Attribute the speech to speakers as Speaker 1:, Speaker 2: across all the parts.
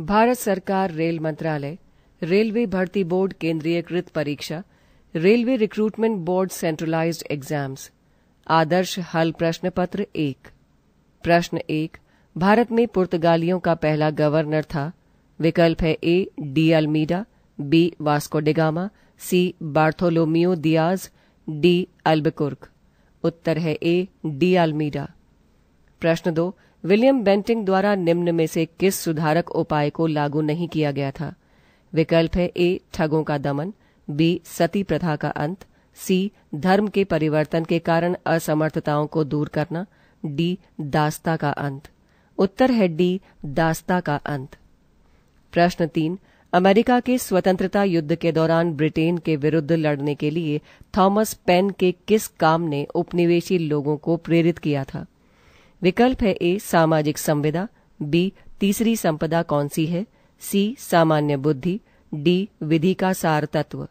Speaker 1: भारत सरकार रेल मंत्रालय रेलवे भर्ती बोर्ड केंद्रीयकृत परीक्षा railway recruitment board centralized exams आदर्श हल प्रश्न पत्र एक प्रश्न एक भारत में पुर्तगालियों का पहला गवर्नर था विकल्प है A D Almeida B Vasco da Gama C Bartolomeu Dias D Albuquerque उत्तर है ए डी अल्मीडा प्रश्न दो विलियम बेंटिंग द्वारा निम्न में से किस सुधारक उपाय को लागू नहीं किया गया था विकल्प है ए ठगों का दमन बी सती प्रथा का अंत सी धर्म के परिवर्तन के कारण असमर्थताओं को दूर करना डी दास्ता का अंत उत्तर है डी दास्ता का अंत प्रश्न तीन अमेरिका के स्वतंत्रता युद्ध के दौरान ब्रिटेन के विरुद्ध लड़ने के लिए थॉमस पेन के किस काम ने उपनिवेशी लोगों को प्रेरित किया था विकल्प है ए सामाजिक संविदा बी तीसरी संपदा कौन सी है सी सामान्य बुद्धि डी विधि का सार तत्व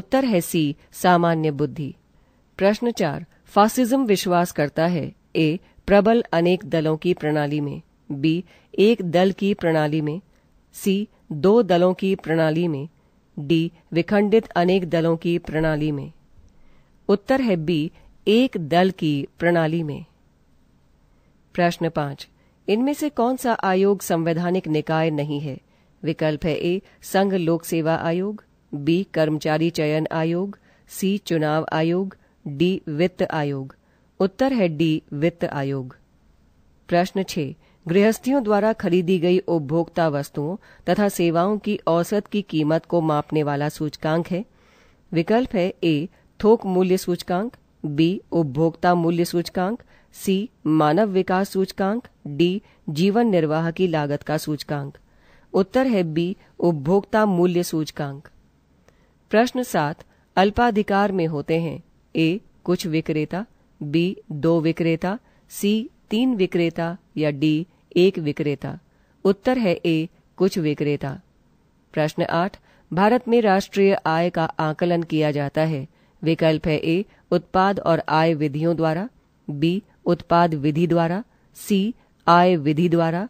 Speaker 1: उत्तर है सी सामान्य बुद्धि प्रश्न चार फासिज्म विश्वास करता है ए प्रबल अनेक दलों की प्रणाली में बी एक दल की प्रणाली में सी दो दलों की प्रणाली में डी विखंडित अनेक दलों की प्रणाली में उत्तर है बी एक दल की प्रणाली में प्रश्न पांच इनमें से कौन सा आयोग संवैधानिक निकाय नहीं है विकल्प है ए संघ लोक सेवा आयोग बी कर्मचारी चयन आयोग सी चुनाव आयोग डी वित्त आयोग उत्तर है डी वित्त आयोग प्रश्न छह गृहस्थियों द्वारा खरीदी गई उपभोक्ता वस्तुओं तथा सेवाओं की औसत की कीमत को मापने वाला सूचकांक है विकल्प है ए थोक मूल्य सूचकांक बी उपभोक्ता मूल्य सूचकांक सी मानव विकास सूचकांक डी जीवन निर्वाह की लागत का सूचकांक उत्तर है बी उपभोक्ता मूल्य सूचकांक प्रश्न सात अल्पाधिकार में होते हैं ए कुछ विक्रेता बी दो विक्रेता सी तीन विक्रेता या डी एक विक्रेता उत्तर है ए कुछ विक्रेता प्रश्न आठ भारत में राष्ट्रीय आय का आकलन किया जाता है विकल्प है ए उत्पाद और आय विधियों द्वारा बी उत्पाद विधि द्वारा सी आय विधि द्वारा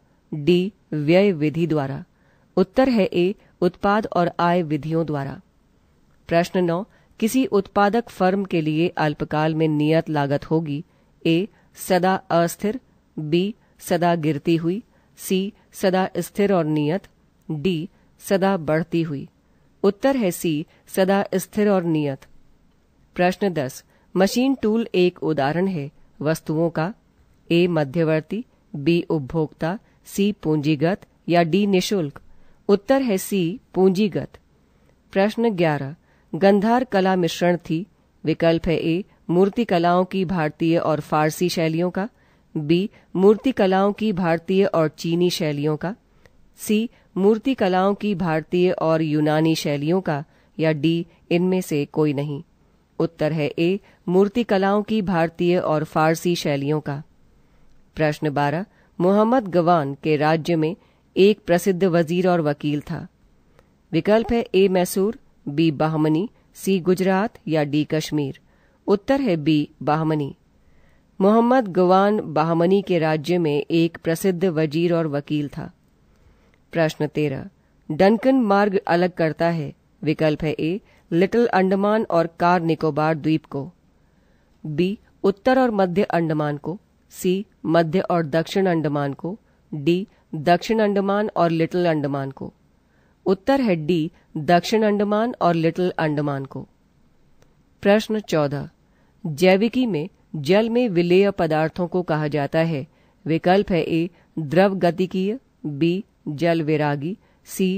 Speaker 1: डी व्यय विधि द्वारा उत्तर है ए उत्पाद और आय विधियों द्वारा प्रश्न नौ किसी उत्पादक फर्म के लिए अल्पकाल में नियत लागत होगी ए सदा अस्थिर बी सदा गिरती हुई सी सदा स्थिर और नियत डी सदा बढ़ती हुई उत्तर है सी सदा स्थिर और नियत प्रश्न दस मशीन टूल एक उदाहरण है वस्तुओं का ए मध्यवर्ती बी उपभोक्ता सी पूंजीगत या डी निशुल्क उत्तर है सी पूंजीगत प्रश्न ग्यारह गंधार कला मिश्रण थी विकल्प है ए मूर्ति कलाओं की भारतीय और फारसी शैलियों का बी मूर्ति कलाओं की भारतीय और चीनी शैलियों का सी मूर्ति कलाओं की भारतीय और यूनानी शैलियों का या डी इनमें से कोई नहीं उत्तर है ए मूर्ति कलाओं की भारतीय और फारसी शैलियों का प्रश्न बारह मोहम्मद गवान के राज्य में एक प्रसिद्ध वजीर और वकील था विकल्प है A Mysore B Bahmani C Gujarat या डी कश्मीर उत्तर है बी बाहमनी मोहम्मद गवान बाहमनी के राज्य में एक प्रसिद्ध वजीर और वकील था प्रश्न तेरह डनकन मार्ग अलग करता है विकल्प है ए लिटिल अंडमान और कार निकोबार द्वीप को बी उत्तर और मध्य अंडमान को सी मध्य और दक्षिण अंडमान को डी दक्षिण अंडमान और लिटिल अंडमान को उत्तर है डी दक्षिण अंडमान और लिटिल अंडमान को प्रश्न चौदह जैविकी में जल में विलेय पदार्थों को कहा जाता है विकल्प है ए द्रव गतिकीय बी जल विरागी सी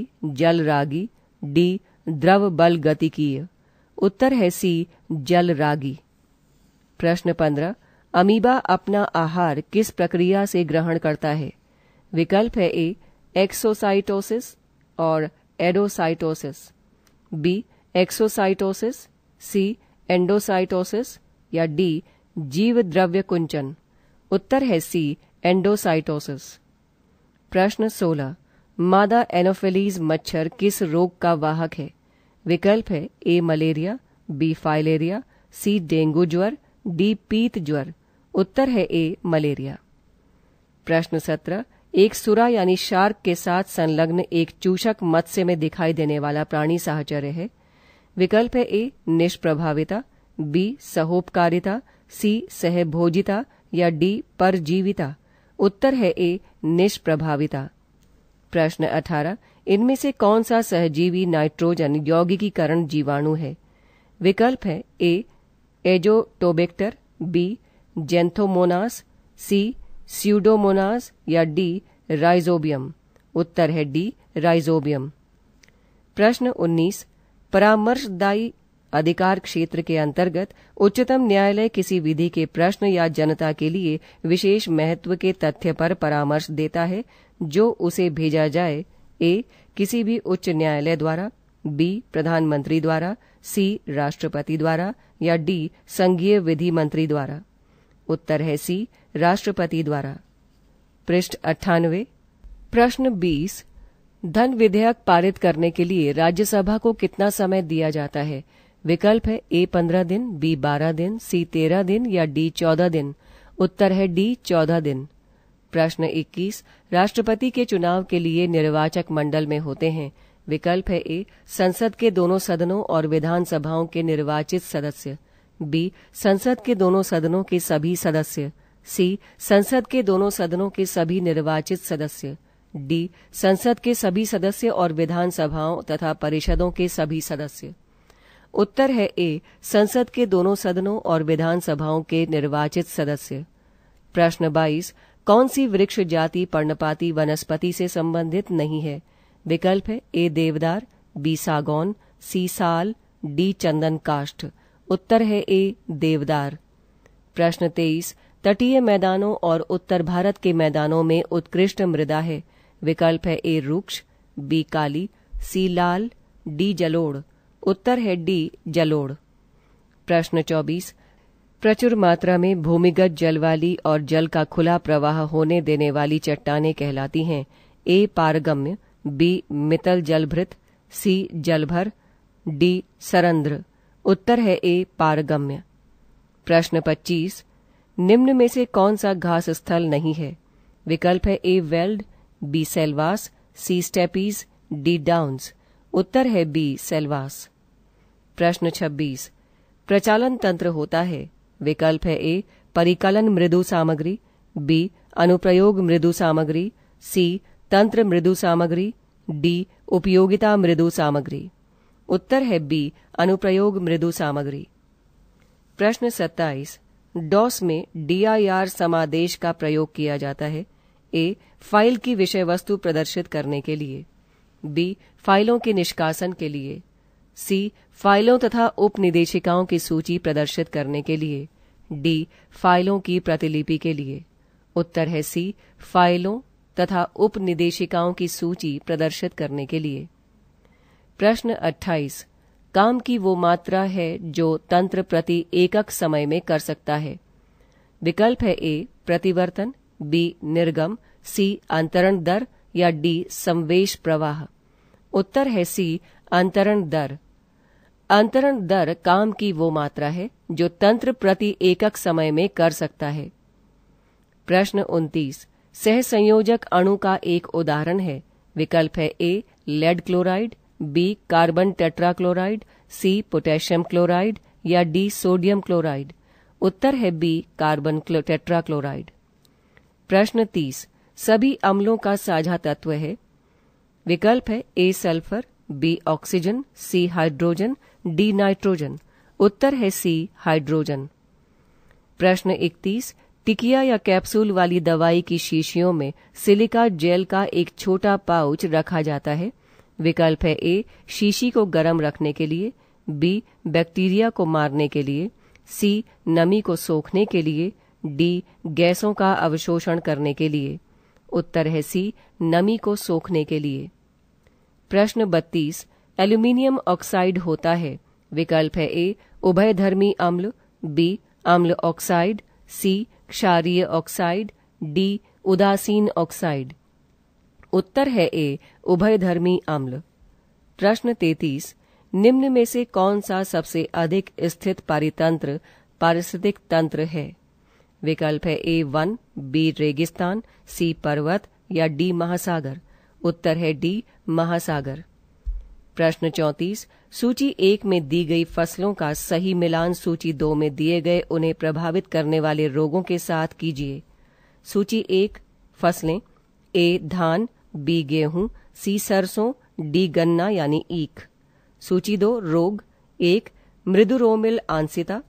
Speaker 1: जल रागी डी द्रव बल गति की उत्तर है सी जल रागी प्रश्न पंद्रह अमीबा अपना आहार किस प्रक्रिया से ग्रहण करता है विकल्प है ए एक्सोसाइटोसिस और endocytosis B exocytosis C endocytosis या डी जीव द्रव्य कुंचन उत्तर है सी एंडोसाइटोसिस प्रश्न सोलह मादा एनोफिलीज मच्छर किस रोग का वाहक है विकल्प है A malaria B filaria C dengue ज्वर डी पीत ज्वर उत्तर है ए मलेरिया प्रश्न सत्रह एक सुरा यानी शार्क के साथ संलग्न एक चूषक मत्स्य में दिखाई देने वाला प्राणी साहचर्य है विकल्प है ए निष्प्रभाविता बी सहोपकारिता सी सहभोजिता या डी परजीविता उत्तर है ए निष्प्रभाविता प्रश्न 18 इनमें से कौन सा सहजीवी नाइट्रोजन यौगिकीकरण जीवाणु है विकल्प है A Azotobacter B Xanthomonas C Pseudomonas या डी राइजोबियम उत्तर है डी राइजोबियम प्रश्न 19 परामर्शदायी अधिकार क्षेत्र के अंतर्गत उच्चतम न्यायालय किसी विधि के प्रश्न या जनता के लिए विशेष महत्व के तथ्य पर परामर्श देता है जो उसे भेजा जाए ए किसी भी उच्च न्यायालय द्वारा बी प्रधानमंत्री द्वारा सी राष्ट्रपति द्वारा या डी संघीय विधि मंत्री द्वारा उत्तर है सी राष्ट्रपति द्वारा पृष्ठ अट्ठानवे प्रश्न बीस धन विधेयक पारित करने के लिए राज्यसभा को कितना समय दिया जाता है विकल्प है ए पंद्रह दिन बी बारह दिन सी तेरह दिन या डी चौदह दिन उत्तर है डी चौदह दिन प्रश्न 21 राष्ट्रपति के चुनाव के लिए निर्वाचक मंडल में होते हैं विकल्प है ए संसद के दोनों सदनों और विधानसभाओं के निर्वाचित सदस्य बी संसद के दोनों सदनों के सभी सदस्य सी संसद के दोनों सदनों के सभी निर्वाचित सदस्य डी संसद के सभी सदस्य और विधानसभाओं तथा परिषदों के सभी सदस्य उत्तर है ए संसद के दोनों सदनों और विधानसभाओं के निर्वाचित सदस्य प्रश्न 22 कौन सी वृक्ष जाति पर्णपाती वनस्पति से संबंधित नहीं है विकल्प है ए देवदार बी सागौन सी साल डी चंदन काष्ठ उत्तर है ए देवदार प्रश्न तेईस तटीय मैदानों और उत्तर भारत के मैदानों में उत्कृष्ट मृदा है विकल्प है ए रूक्ष बी काली सी लाल डी जलोड़ उत्तर है डी जलोड़ प्रश्न चौबीस प्रचुर मात्रा में भूमिगत जल वाली और जल का खुला प्रवाह होने देने वाली चट्टाने कहलाती हैं ए पारगम्य बी मितल जलभृत सी जलभर डी सरंद्र उत्तर है ए पारगम्य प्रश्न 25 निम्न में से कौन सा घास स्थल नहीं है विकल्प है A veld B selvas C steppes D downs उत्तर है बी सेलवास प्रश्न 26 प्रचालन तंत्र होता है विकल्प है ए परिकलन मृदु सामग्री बी अनुप्रयोग मृदु सामग्री सी तंत्र मृदु सामग्री डी उपयोगिता मृदु सामग्री उत्तर है बी अनुप्रयोग मृदु सामग्री प्रश्न 27 डॉस में डीआईआर समादेश का प्रयोग किया जाता है ए फाइल की विषय वस्तु प्रदर्शित करने के लिए बी फाइलों के निष्कासन के लिए सी फाइलों तथा उपनिदेशिकाओं की सूची प्रदर्शित करने के लिए डी फाइलों की प्रतिलिपि के लिए उत्तर है सी फाइलों तथा उप निदेशिकाओं की सूची प्रदर्शित करने के लिए प्रश्न 28 काम की वो मात्रा है जो तंत्र प्रति एकक समय में कर सकता है विकल्प है ए प्रतिवर्तन बी निर्गम सी अंतरण दर या डी संवेश प्रवाह उत्तर है सी अंतरण दर अंतरण दर काम की वो मात्रा है जो तंत्र प्रति एकक समय में कर सकता है प्रश्न सह सहसंयोजक अणु का एक उदाहरण है विकल्प है A lead chloride B carbon tetrachloride C potassium chloride या डी सोडियम क्लोराइड उत्तर है बी कार्बन टेट्राक्लोराइड प्रश्न तीस सभी अम्लों का साझा तत्व है विकल्प है A sulphur B oxygen C hydrogen D nitrogen उत्तर है सी हाइड्रोजन प्रश्न 31 टिकिया या कैप्सूल वाली दवाई की शीशियों में सिलिका जेल का एक छोटा पाउच रखा जाता है विकल्प है ए शीशी को गर्म रखने के लिए बी बैक्टीरिया को मारने के लिए सी नमी को सोखने के लिए डी गैसों का अवशोषण करने के लिए उत्तर है सी नमी को सोखने के लिए प्रश्न बत्तीस एल्यूमिनियम ऑक्साइड होता है विकल्प है ए उभयधर्मी अम्ल बी अम्ल ऑक्साइड सी क्षारीय ऑक्साइड डी उदासीन ऑक्साइड उत्तर है ए उभयधर्मी अम्ल प्रश्न तैतीस निम्न में से कौन सा सबसे अधिक स्थित पारितंत्र पारिस्थितिक तंत्र है विकल्प है ए वन बी रेगिस्तान सी पर्वत या डी महासागर उत्तर है डी महासागर प्रश्न चौतीस सूची एक में दी गई फसलों का सही मिलान सूची दो में दिए गए उन्हें प्रभावित करने वाले रोगों के साथ कीजिए सूची एक फसलें ए धान बी गेहूं सी सरसों डी गन्ना यानी ईख सूची दो रोग एक मृदुरोमिल आंसिता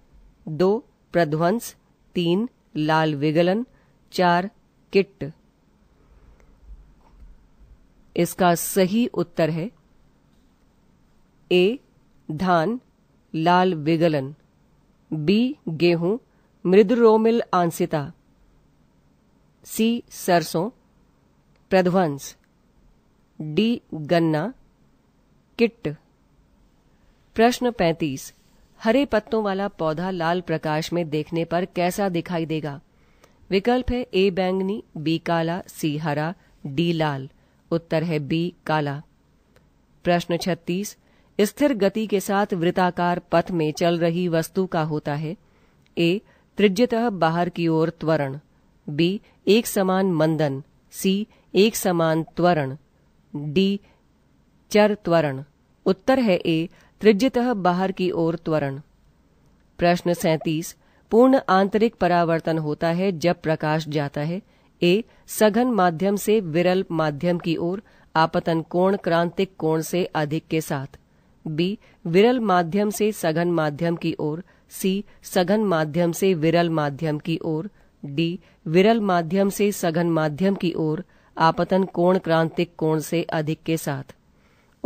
Speaker 1: दो प्रध्वंस तीन लाल विगलन चार किट इसका सही उत्तर है ए धान लाल विगलन बी गेहूं मृदुरोमिल आंसिता सी सरसों प्रध्वंस डी गन्ना किट प्रश्न पैंतीस हरे पत्तों वाला पौधा लाल प्रकाश में देखने पर कैसा दिखाई देगा विकल्प है ए बैंगनी बी काला सी हरा डी लाल उत्तर है बी काला प्रश्न छत्तीस स्थिर गति के साथ वृत्ताकार पथ में चल रही वस्तु का होता है ए त्रिज्यतः बाहर की ओर त्वरण बी एक समान मंदन सी एक समान त्वरण डी चर त्वरण उत्तर है ए त्रिज्यतः बाहर की ओर त्वरण प्रश्न सैतीस पूर्ण आंतरिक परावर्तन होता है जब प्रकाश जाता है ए सघन माध्यम से विरल माध्यम की ओर आपतन कोण क्रांतिक कोण से अधिक के साथ बी विरल माध्यम से सघन माध्यम की ओर सी सघन माध्यम से विरल माध्यम की ओर डी विरल माध्यम से सघन माध्यम की ओर आपतन कोण क्रांतिक कोण से अधिक के साथ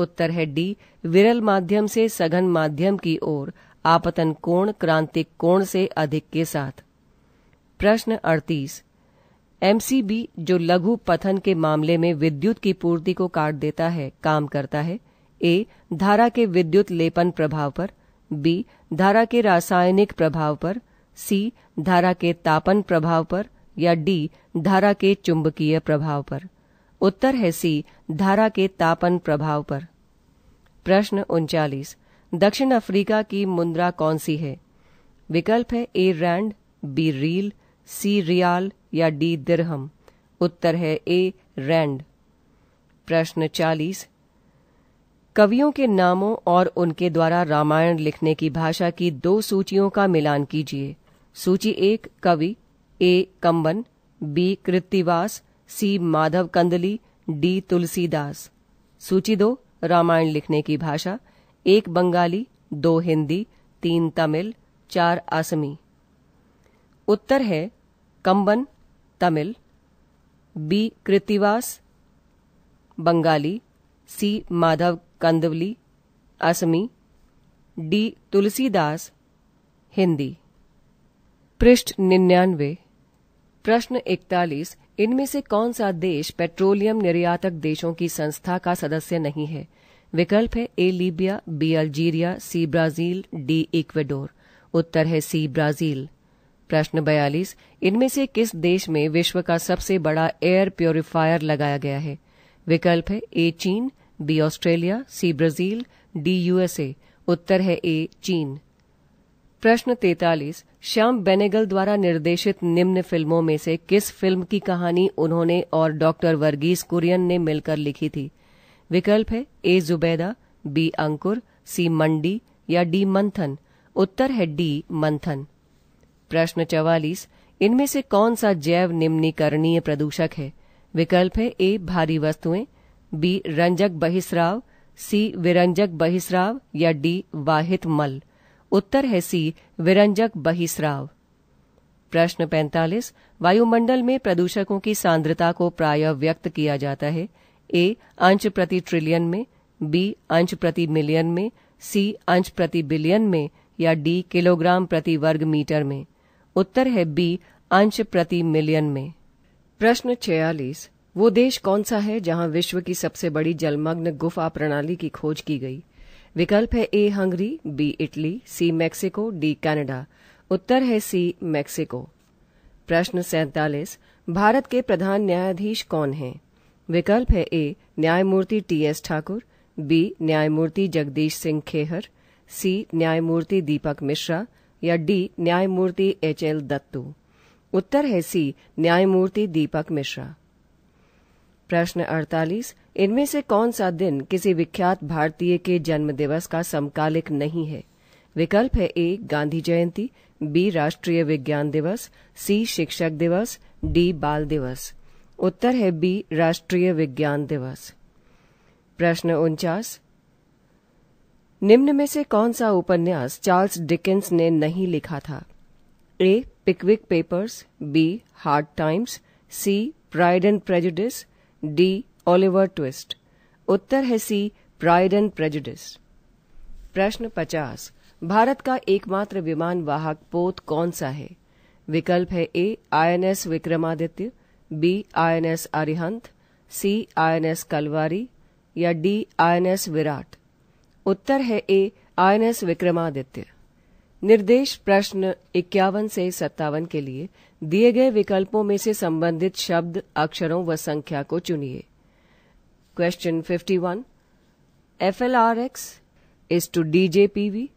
Speaker 1: उत्तर है डी विरल माध्यम से सघन माध्यम की ओर आपतन कोण क्रांतिक कोण से अधिक के साथ प्रश्न 38 एमसीबी जो लघु पथन के मामले में विद्युत की पूर्ति को काट देता है काम करता है ए धारा के विद्युत लेपन प्रभाव पर बी धारा के रासायनिक प्रभाव पर सी धारा के तापन प्रभाव पर या डी धारा के चुंबकीय प्रभाव पर उत्तर है सी धारा के तापन प्रभाव पर प्रश्न उनचालीस दक्षिण अफ्रीका की मुद्रा कौन सी है विकल्प है A rand B riel C riyal या डी दिरहम उत्तर है ए रैंड प्रश्न चालीस कवियों के नामों और उनके द्वारा रामायण लिखने की भाषा की दो सूचियों का मिलान कीजिए सूची एक कवि A Kamban B Krittivas C Madhav Kandali D Tulsidas सूची दो रामायण लिखने की भाषा एक बंगाली दो हिंदी तीन तमिल चार आसमी उत्तर है Kamban Tamil B Krittivas Bengali C Madhav Kandali Assamese D Tulsidas Hindi पृष्ठ निन्यानवे प्रश्न इकतालीस इनमें से कौन सा देश पेट्रोलियम निर्यातक देशों की संस्था का सदस्य नहीं है विकल्प है A Libya B Algeria C Brazil D Ecuador उत्तर है सी ब्राजील प्रश्न बयालीस इनमें से किस देश में विश्व का सबसे बड़ा एयर प्योरीफायर लगाया गया है विकल्प है ए चीन B Australia C Brazil D USA उत्तर है ए चीन प्रश्न तैतालीस श्याम बेनेगल द्वारा निर्देशित निम्न फिल्मों में से किस फिल्म की कहानी उन्होंने और डॉक्टर वर्गीस कुरियन ने मिलकर लिखी थी विकल्प है ए जुबैदा बी अंकुर सी मंडी या डी मंथन उत्तर है डी मंथन प्रश्न चवालीस इनमें से कौन सा जैव निम्नीकरणीय प्रदूषक है विकल्प है ए भारी वस्तुएं बी रंजक बहिस्राव सी विरंजक बहिस्राव या डी वाहित मल उत्तर है सी विरंजक बहिस्राव प्रश्न 45 वायुमंडल में प्रदूषकों की सांद्रता को प्राय व्यक्त किया जाता है ए अंश प्रति ट्रिलियन में बी अंश प्रति मिलियन में सी अंश प्रति बिलियन में या डी किलोग्राम प्रति वर्ग मीटर में उत्तर है बी अंश प्रति मिलियन में प्रश्न छियालीस वो देश कौन सा है जहां विश्व की सबसे बड़ी जलमग्न गुफा प्रणाली की खोज की गई विकल्प है A Hungary B Italy C Mexico D Canada उत्तर है सी मैक्सिको प्रश्न सैतालीस भारत के प्रधान न्यायाधीश कौन हैं विकल्प है ए न्यायमूर्ति टी एस ठाकुर बी न्यायमूर्ति जगदीश सिंह खेहर सी न्यायमूर्ति दीपक मिश्रा या डी न्यायमूर्ति एच एल दत्तू उत्तर है सी न्यायमूर्ति दीपक मिश्रा प्रश्न 48 इनमें से कौन सा दिन किसी विख्यात भारतीय के जन्म दिवस का समकालिक नहीं है विकल्प है ए गांधी जयंती बी राष्ट्रीय विज्ञान दिवस सी शिक्षक दिवस डी बाल दिवस उत्तर है बी राष्ट्रीय विज्ञान दिवस प्रश्न उनचास निम्न में से कौन सा उपन्यास चार्ल्स डिकेंस ने नहीं लिखा था A Pickwick Papers B Hard Times C Pride and Prejudice D Oliver Twist उत्तर है सी प्राइड एंड प्रेजुडिस प्रश्न पचास भारत का एकमात्र विमान वाहक पोत कौन सा है विकल्प है A INS Vikramaditya B INS Arihant C INS Kalvari या डी आईएनएस विराट उत्तर है ए आईएनएस विक्रमादित्य निर्देश प्रश्न इक्यावन से सत्तावन के लिए दिए गए विकल्पों में से संबंधित शब्द अक्षरों व संख्या को चुनिए question 51 F L R X is to D J P V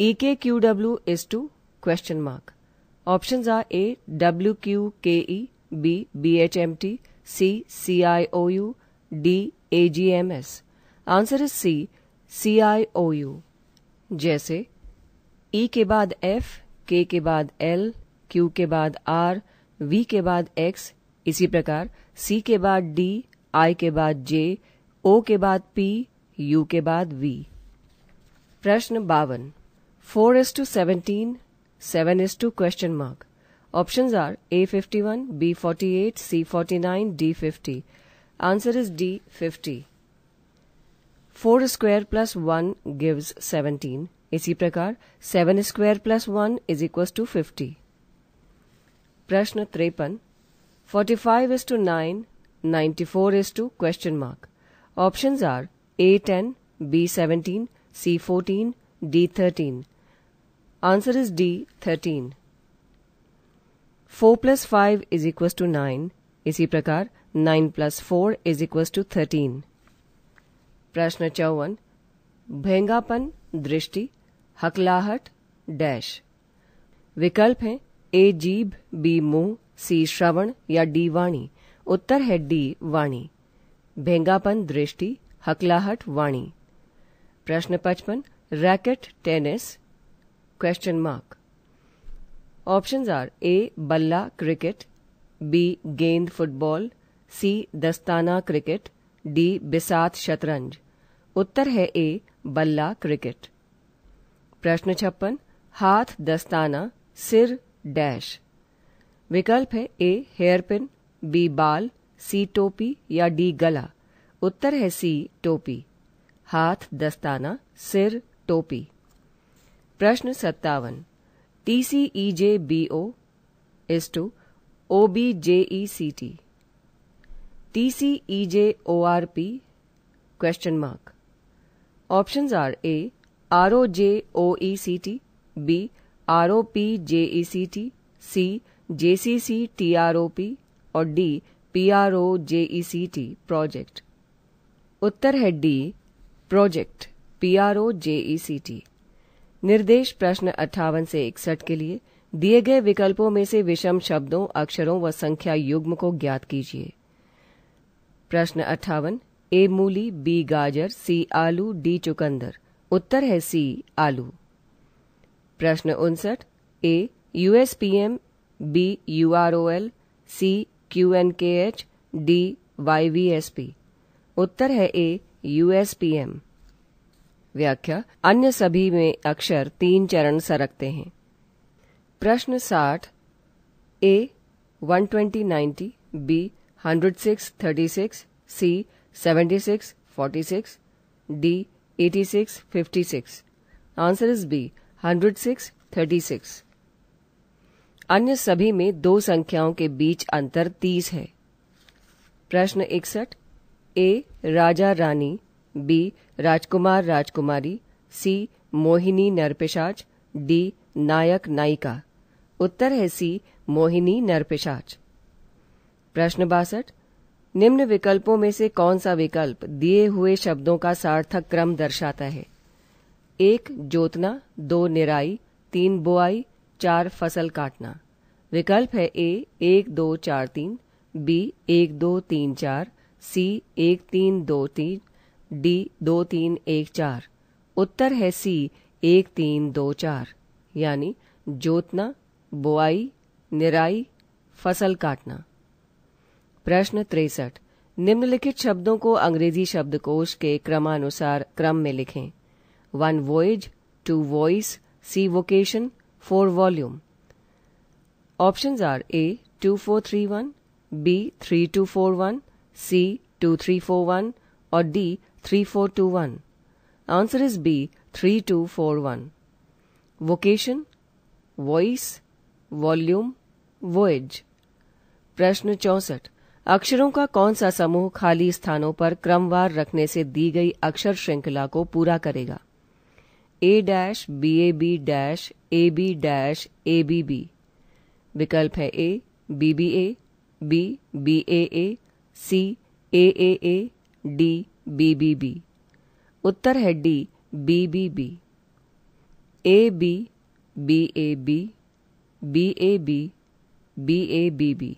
Speaker 1: E K Q W is to question mark option are A W Q K E B B H M T C C I O U D A G M S answer is C C I O U जैसे E e के बाद F के के बाद L Q के बाद are we के बाद एक्स इसी प्रकार सी के बाद डी आई के बाद जे ओ के बाद पी यू के बाद वी प्रश्न बावन four is to seventeen seven is to question mark option are A fifty one B forty eight C forty nine D fifty answer is D fifty four square plus one gives seventeen इसी प्रकार seven square plus one is equal to fifty प्रश्न त्रेपन forty five is to nine ninety four is to question mark option are A ten B seventeen C fourteen D thirteen answer is D thirteen four plus five is equal to nine इसी प्रकार nine plus four is equal to thirteen प्रश्न चौवन भेंगापन दृष्टि हकलाहट dash विकल्प हैं ए जीभ B मुंह सी श्रवण या डी वाणी उत्तर है डी वाणी भेंगापन दृष्टि हकलाहट वाणी प्रश्न पचपन racket tennis question mark options are A बल्ला क्रिकेट बी गेंद फुटबॉल सी दस्ताना क्रिकेट डी बिसात शतरंज उत्तर है ए बल्ला क्रिकेट प्रश्न छप्पन हाथ दस्ताना सिर डैश विकल्प है ए हेयर पिन बी बाल सी टोपी या डी गला उत्तर है सी टोपी हाथ दस्ताना सिर टोपी प्रश्न सत्तावन T B O is to O B J E C T O R P question mark options are A R O J O E C T B R O P J E C T C J C C T R O P और D P R O J E C T project उत्तर है D project P R O J E C T निर्देश प्रश्न अट्ठावन से इकसठ के लिए दिए गए विकल्पों में से विषम शब्दों अक्षरों व संख्या युग्म को ज्ञात कीजिए प्रश्न अट्ठावन ए मूली बी गाजर सी आलू डी चुकंदर उत्तर है सी आलू प्रश्न उनसठ A USPM B U R O L C Q N K H D Y V S P उत्तर है ए यूएसपीएम व्याख्या अन्य सभी में अक्षर तीन चरण सरकते हैं प्रश्न साठ A one twenty ninety B hundred six thirty six C seventy six forty six D eighty six fifty six answer is B 106, 36। अन्य सभी में दो संख्याओं के बीच अंतर 30 है प्रश्न इकसठ ए राजा रानी बी राजकुमार राजकुमारी सी मोहिनी नरपिशाच डी नायक नायिका उत्तर है सी मोहिनी नरपिशाच प्रश्न बासठ निम्न विकल्पों में से कौन सा विकल्प दिए हुए शब्दों का सार्थक क्रम दर्शाता है एक जोतना दो निराई तीन बोआई चार फसल काटना विकल्प है ए एक दो चार तीन बी एक दो तीन चार सी एक तीन दो तीन डी दो तीन एक चार उत्तर है सी एक तीन दो चार यानी जोतना बोआई निराई फसल काटना प्रश्न तिरसठ निम्नलिखित शब्दों को अंग्रेजी शब्दकोश के क्रमानुसार क्रम में लिखें one voyage two voice C vocation four volume option are A two four three one B three two four one C two three four one और D three four two one answer is B three two four one vocation voice volume voyage प्रश्न चौसठ अक्षरों का कौन सा समूह खाली स्थानों पर क्रमवार रखने से दी गई अक्षर श्रृंखला को पूरा करेगा A dash B A B dash A B dash A B B विकल्प है A B B A B B A A C A A A D B B B उत्तर है D B B B A B B A B B A B B A B B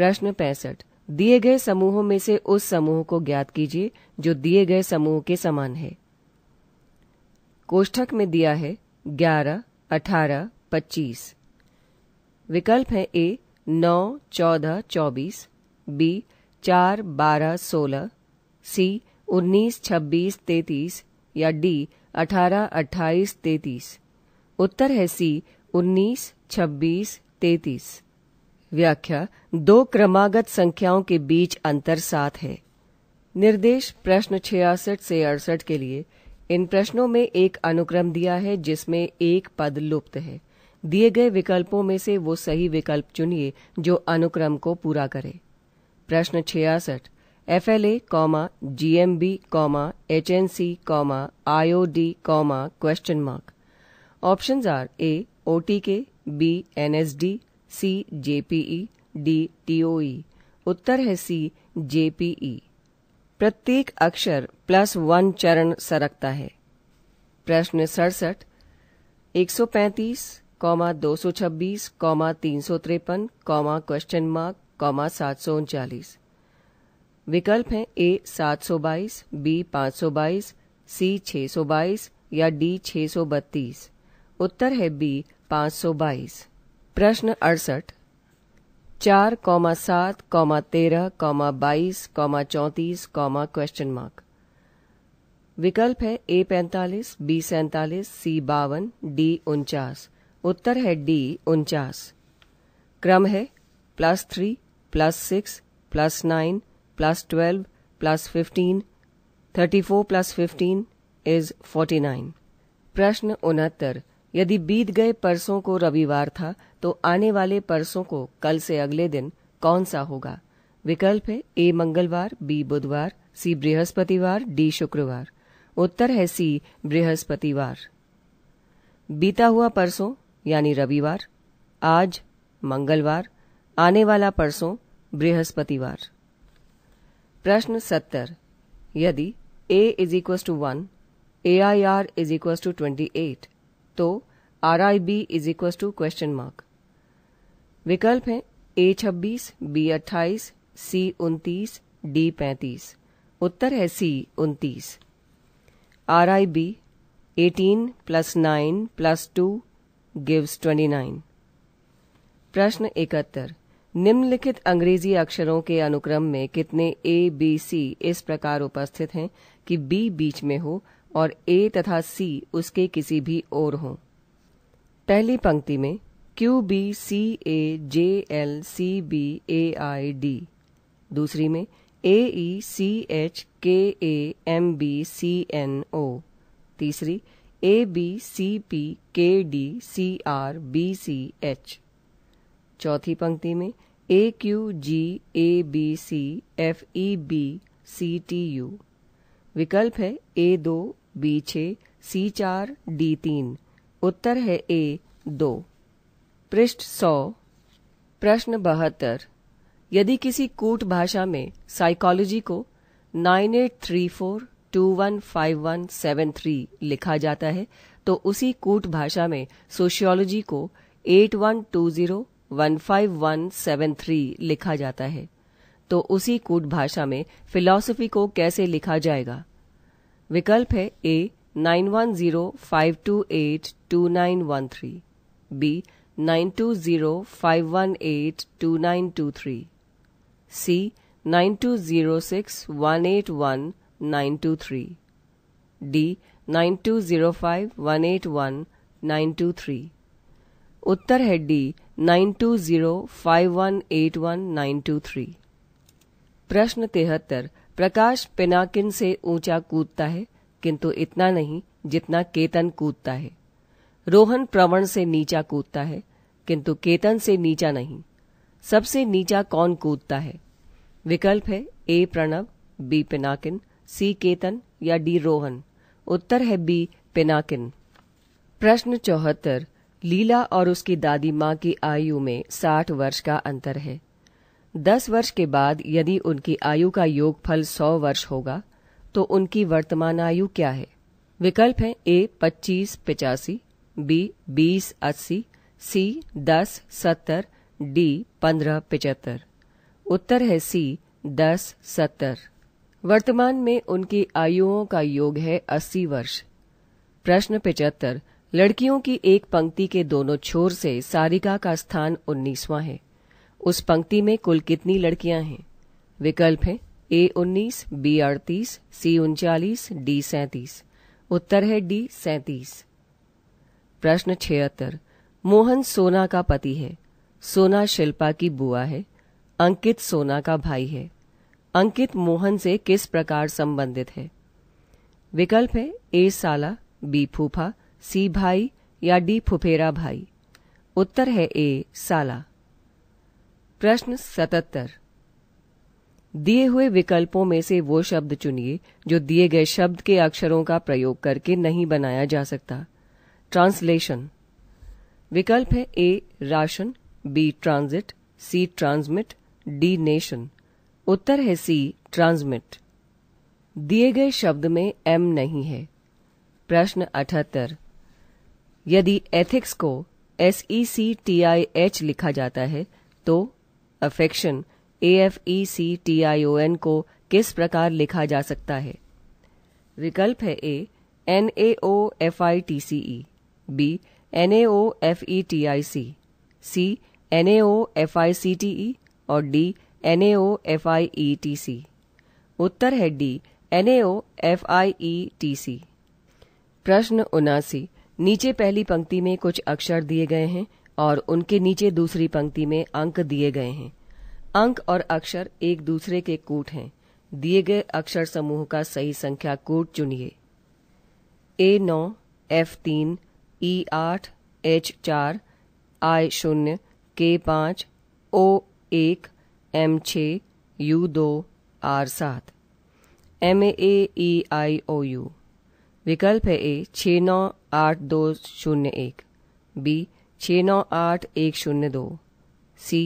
Speaker 1: प्रश्न पैंसठ दिए गए समूहों में से उस समूह को ज्ञात कीजिए जो दिए गए समूह के समान है कोष्ठक में दिया है ग्यारह अठारह पच्चीस विकल्प है ए नौ चौदह चौबीस बी चार बारह सोलह सी उन्नीस छब्बीस तैतीस या डी अठारह अट्ठाईस तैतीस उत्तर है सी उन्नीस छब्बीस तैतीस व्याख्या दो क्रमागत संख्याओं के बीच अंतर सात है निर्देश प्रश्न छियासठ से अड़सठ के लिए इन प्रश्नों में एक अनुक्रम दिया है जिसमें एक पद लुप्त है दिए गए विकल्पों में से वो सही विकल्प चुनिए जो अनुक्रम को पूरा करे प्रश्न छियासठ F L A comma G M B comma H N C comma I O D comma D comma question mark option are A O T K B N S D C J P E D T O उत्तर है C जेपीई प्रत्येक अक्षर plus one चरण सरकता है प्रश्न सड़सठ एक सौ पैंतीस कौमा दो सौ छब्बीस कौमा तीन सौ तिरपन कौमा क्वेश्चन मार्क कौमा सात सौ उनचालीस विकल्प हैं ए सात सौ बाईस बी पांच सौ बाईस सी छह सौ बाईस या डी छह सौ बत्तीस उत्तर है बी पांच सौ बाईस प्रश्न अड़सठ चार कौमा सात कौमा तेरह कौमा बाईस कौमा चौंतीस कौमा क्वेश्चन मार्क विकल्प है ए पैंतालीस बी सैंतालीस सी बावन डी उनचास उत्तर है डी उनचास क्रम है plus three plus six plus nine plus twelve plus fifteen thirty four plus fifteen is forty nine प्रश्न उनहत्तर यदि बीत गए परसों को रविवार था तो आने वाले परसों को कल से अगले दिन कौन सा होगा विकल्प है ए मंगलवार बी बुधवार सी बृहस्पतिवार डी शुक्रवार उत्तर है सी बृहस्पतिवार बीता हुआ परसों यानी रविवार आज मंगलवार आने वाला परसों बृहस्पतिवार प्रश्न सत्तर यदि A is equal to one A I R is equals to twenty eight तो R I B is equals to question mark विकल्प हैं ए छब्बीस बी अट्ठाईस सी उनतीस डी पैंतीस उत्तर है सी उनतीस R I B eighteen plus nine plus two gives twenty nine प्रश्न इकहत्तर निम्नलिखित अंग्रेजी अक्षरों के अनुक्रम में कितने ए बी सी इस प्रकार उपस्थित हैं कि बी बीच में हो और ए तथा सी उसके किसी भी ओर हो पहली पंक्ति में Q B C A J L C B A I D दूसरी में A E C H K A M B C N O तीसरी A B C P K D C R B C H चौथी पंक्ति में A Q G A B C F E B C T U विकल्प है A दो B छ सी चार D तीन उत्तर है ए दो पृष्ठ सौ प्रश्न बहत्तर यदि किसी कूट भाषा में साइकोलॉजी को nine eight three four two one five one seven three लिखा जाता है तो उसी कूट भाषा में सोशियोलॉजी को eight one two zero one five one seven three लिखा जाता है तो उसी कूट भाषा में फिलॉसफी को कैसे लिखा जाएगा विकल्प है A nine one zero five two eight two nine one three B D nine two zero five one eight one nine two three उत्तर है डी 9205181923 प्रश्न तिहत्तर प्रकाश पिनाकिन से ऊंचा कूदता है किंतु इतना नहीं जितना केतन कूदता है रोहन प्रवण से नीचा कूदता है किंतु केतन से नीचा नहीं सबसे नीचा कौन कूदता है विकल्प है A Pranav B Pinakin C Ketan या डी रोहन उत्तर है बी पिनाकिन प्रश्न चौहत्तर लीला और उसकी दादी माँ की आयु में साठ वर्ष का अंतर है दस वर्ष के बाद यदि उनकी आयु का योगफल सौ वर्ष होगा तो उनकी वर्तमान आयु क्या है विकल्प है ए पच्चीस पिचासी बी बीस अस्सी सी दस सत्तर डी पंद्रह पिचहत्तर उत्तर है सी दस सत्तर वर्तमान में उनकी आयुओं का योग है अस्सी वर्ष प्रश्न पिचहत्तर लड़कियों की एक पंक्ति के दोनों छोर से सारिका का स्थान उन्नीसवां है उस पंक्ति में कुल कितनी लड़कियां हैं विकल्प है ए उन्नीस बी अड़तीस सी उनचालीस डी सैतीस उत्तर है डी सैतीस प्रश्न छिहत्तर मोहन सोना का पति है सोना शिल्पा की बुआ है अंकित सोना का भाई है अंकित मोहन से किस प्रकार संबंधित है विकल्प है ए साला बी फूफा सी भाई या डी फुफेरा भाई उत्तर है ए साला प्रश्न सतहत्तर दिए हुए विकल्पों में से वो शब्द चुनिए जो दिए गए शब्द के अक्षरों का प्रयोग करके नहीं बनाया जा सकता ट्रांसलेशन विकल्प है A ration B transit C transmit D nation उत्तर है सी ट्रांसमिट दिए गए शब्द में एम नहीं है प्रश्न अठहत्तर यदि एथिक्स को S E C T I H लिखा जाता है तो affection A F E C T I O N को किस प्रकार लिखा जा सकता है विकल्प है A N A O F I T C E B N A O F E T I C C N A O F I C T E और D N A O F I E T C उत्तर है D N A O F I E T C प्रश्न उनासी नीचे पहली पंक्ति में कुछ अक्षर दिए गए हैं और उनके नीचे दूसरी पंक्ति में अंक दिए गए हैं अंक और अक्षर एक दूसरे के कूट हैं दिए गए अक्षर समूह का सही संख्या कूट चुनिए ए नौ एफ तीन ई आठ एच चार आई शून्य के पाँच ओ एक एम छ यू दो आर सात M A E I O you विकल्प है ए छः नौ आठ दो शून्य एक बी छ नौ आठ एक शून्य दो सी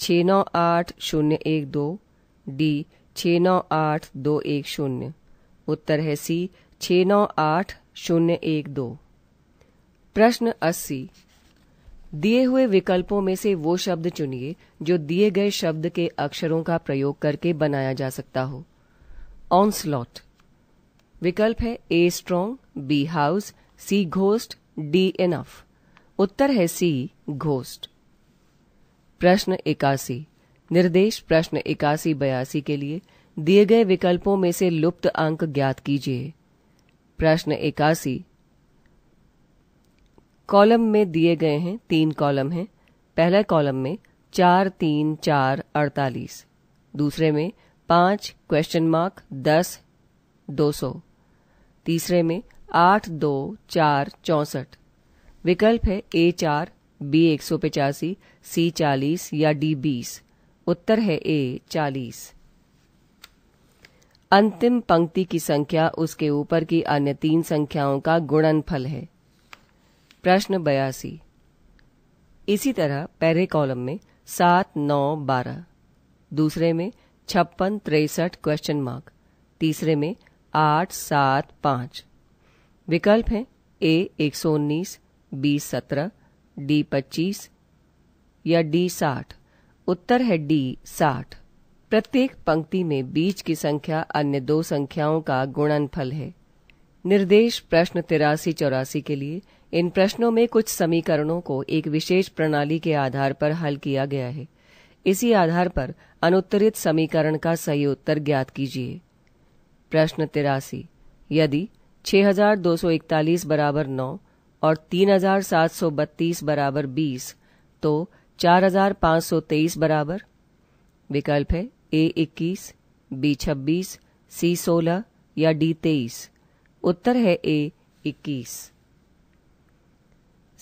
Speaker 1: छ नौ आठ शून्य एक दो डी छ नौ आठ दो एक शून्य उत्तर है सी छ नौ आठ शून्य एक दो प्रश्न अस्सी दिए हुए विकल्पों में से वो शब्द चुनिए जो दिए गए शब्द के अक्षरों का प्रयोग करके बनाया जा सकता हो ऑन स्लॉट विकल्प है A strong B house C ghost D enough उत्तर है सी घोस्ट प्रश्न इक्यासी निर्देश प्रश्न इक्यासी बयासी के लिए दिए गए विकल्पों में से लुप्त अंक ज्ञात कीजिए प्रश्न इक्यासी कॉलम में दिए गए हैं तीन कॉलम हैं पहले कॉलम में चार तीन चार अड़तालीस दूसरे में पांच क्वेश्चन मार्क दस दो सौ तीसरे में आठ दो चार चौसठ विकल्प है ए चार बी एक सौ पचासी सी चालीस या डी बीस उत्तर है ए चालीस अंतिम पंक्ति की संख्या उसके ऊपर की अन्य तीन संख्याओं का गुणनफल है प्रश्न बयासी इसी तरह पहले कॉलम में सात नौ बारह दूसरे में छप्पन तिरसठ क्वेश्चन मार्क तीसरे में आठ सात पांच विकल्प हैं ए एक सौ उन्नीस बी सत्रह डी पच्चीस या डी साठ उत्तर है डी साठ प्रत्येक पंक्ति में बीज की संख्या अन्य दो संख्याओं का गुणनफल है निर्देश प्रश्न तिरासी चौरासी के लिए इन प्रश्नों में कुछ समीकरणों को एक विशेष प्रणाली के आधार पर हल किया गया है इसी आधार पर अनुत्तरित समीकरण का सही उत्तर ज्ञात कीजिए प्रश्न तिरासी यदि 6241 बराबर नौ और 3732 बराबर बीस तो 4523 बराबर विकल्प है ए 21, बी छब्बीस सी सोलह या डी तेईस उत्तर है ए इक्कीस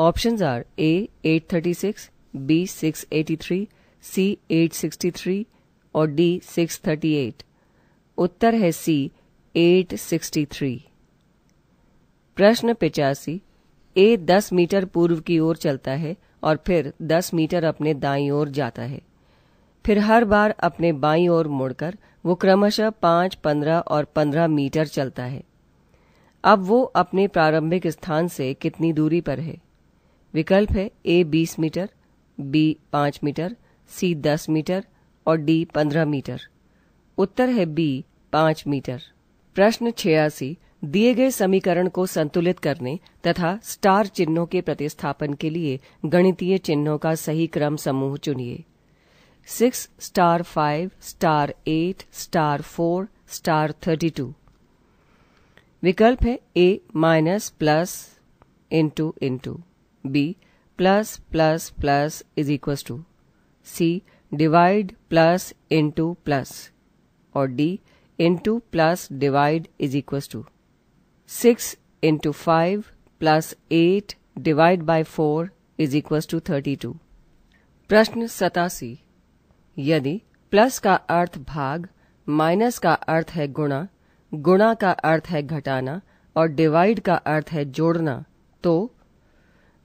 Speaker 1: B six eighty 836, C 683, sixty 863 और थर्टी 638. उत्तर है सिक्सटी 863. प्रश्न पिचासी ए 10 मीटर पूर्व की ओर चलता है और फिर 10 मीटर अपने दाईं ओर जाता है फिर हर बार अपने बाईं ओर मुड़कर वो क्रमशः पांच पंद्रह और पंद्रह मीटर चलता है अब वो अपने प्रारंभिक स्थान से कितनी दूरी पर है विकल्प है ए बीस मीटर बी 5 मीटर सी दस मीटर और डी पंद्रह मीटर उत्तर है बी 5 मीटर प्रश्न छियासी दिए गए समीकरण को संतुलित करने तथा स्टार चिन्हों के प्रतिस्थापन के लिए गणितीय चिन्हों का सही क्रम समूह चुनिए six star five star eight star four star thirty two विकल्प है A minus plus into into b plus plus plus is equals to c divide plus into plus or d into plus divide is equals to 6 into 5 plus 8 divide by 4 is equal to thirty two प्रश्न सतासी यदि plus का अर्थ भाग minus का अर्थ है गुणा गुणा का अर्थ है घटाना और डिवाइड का अर्थ है जोड़ना तो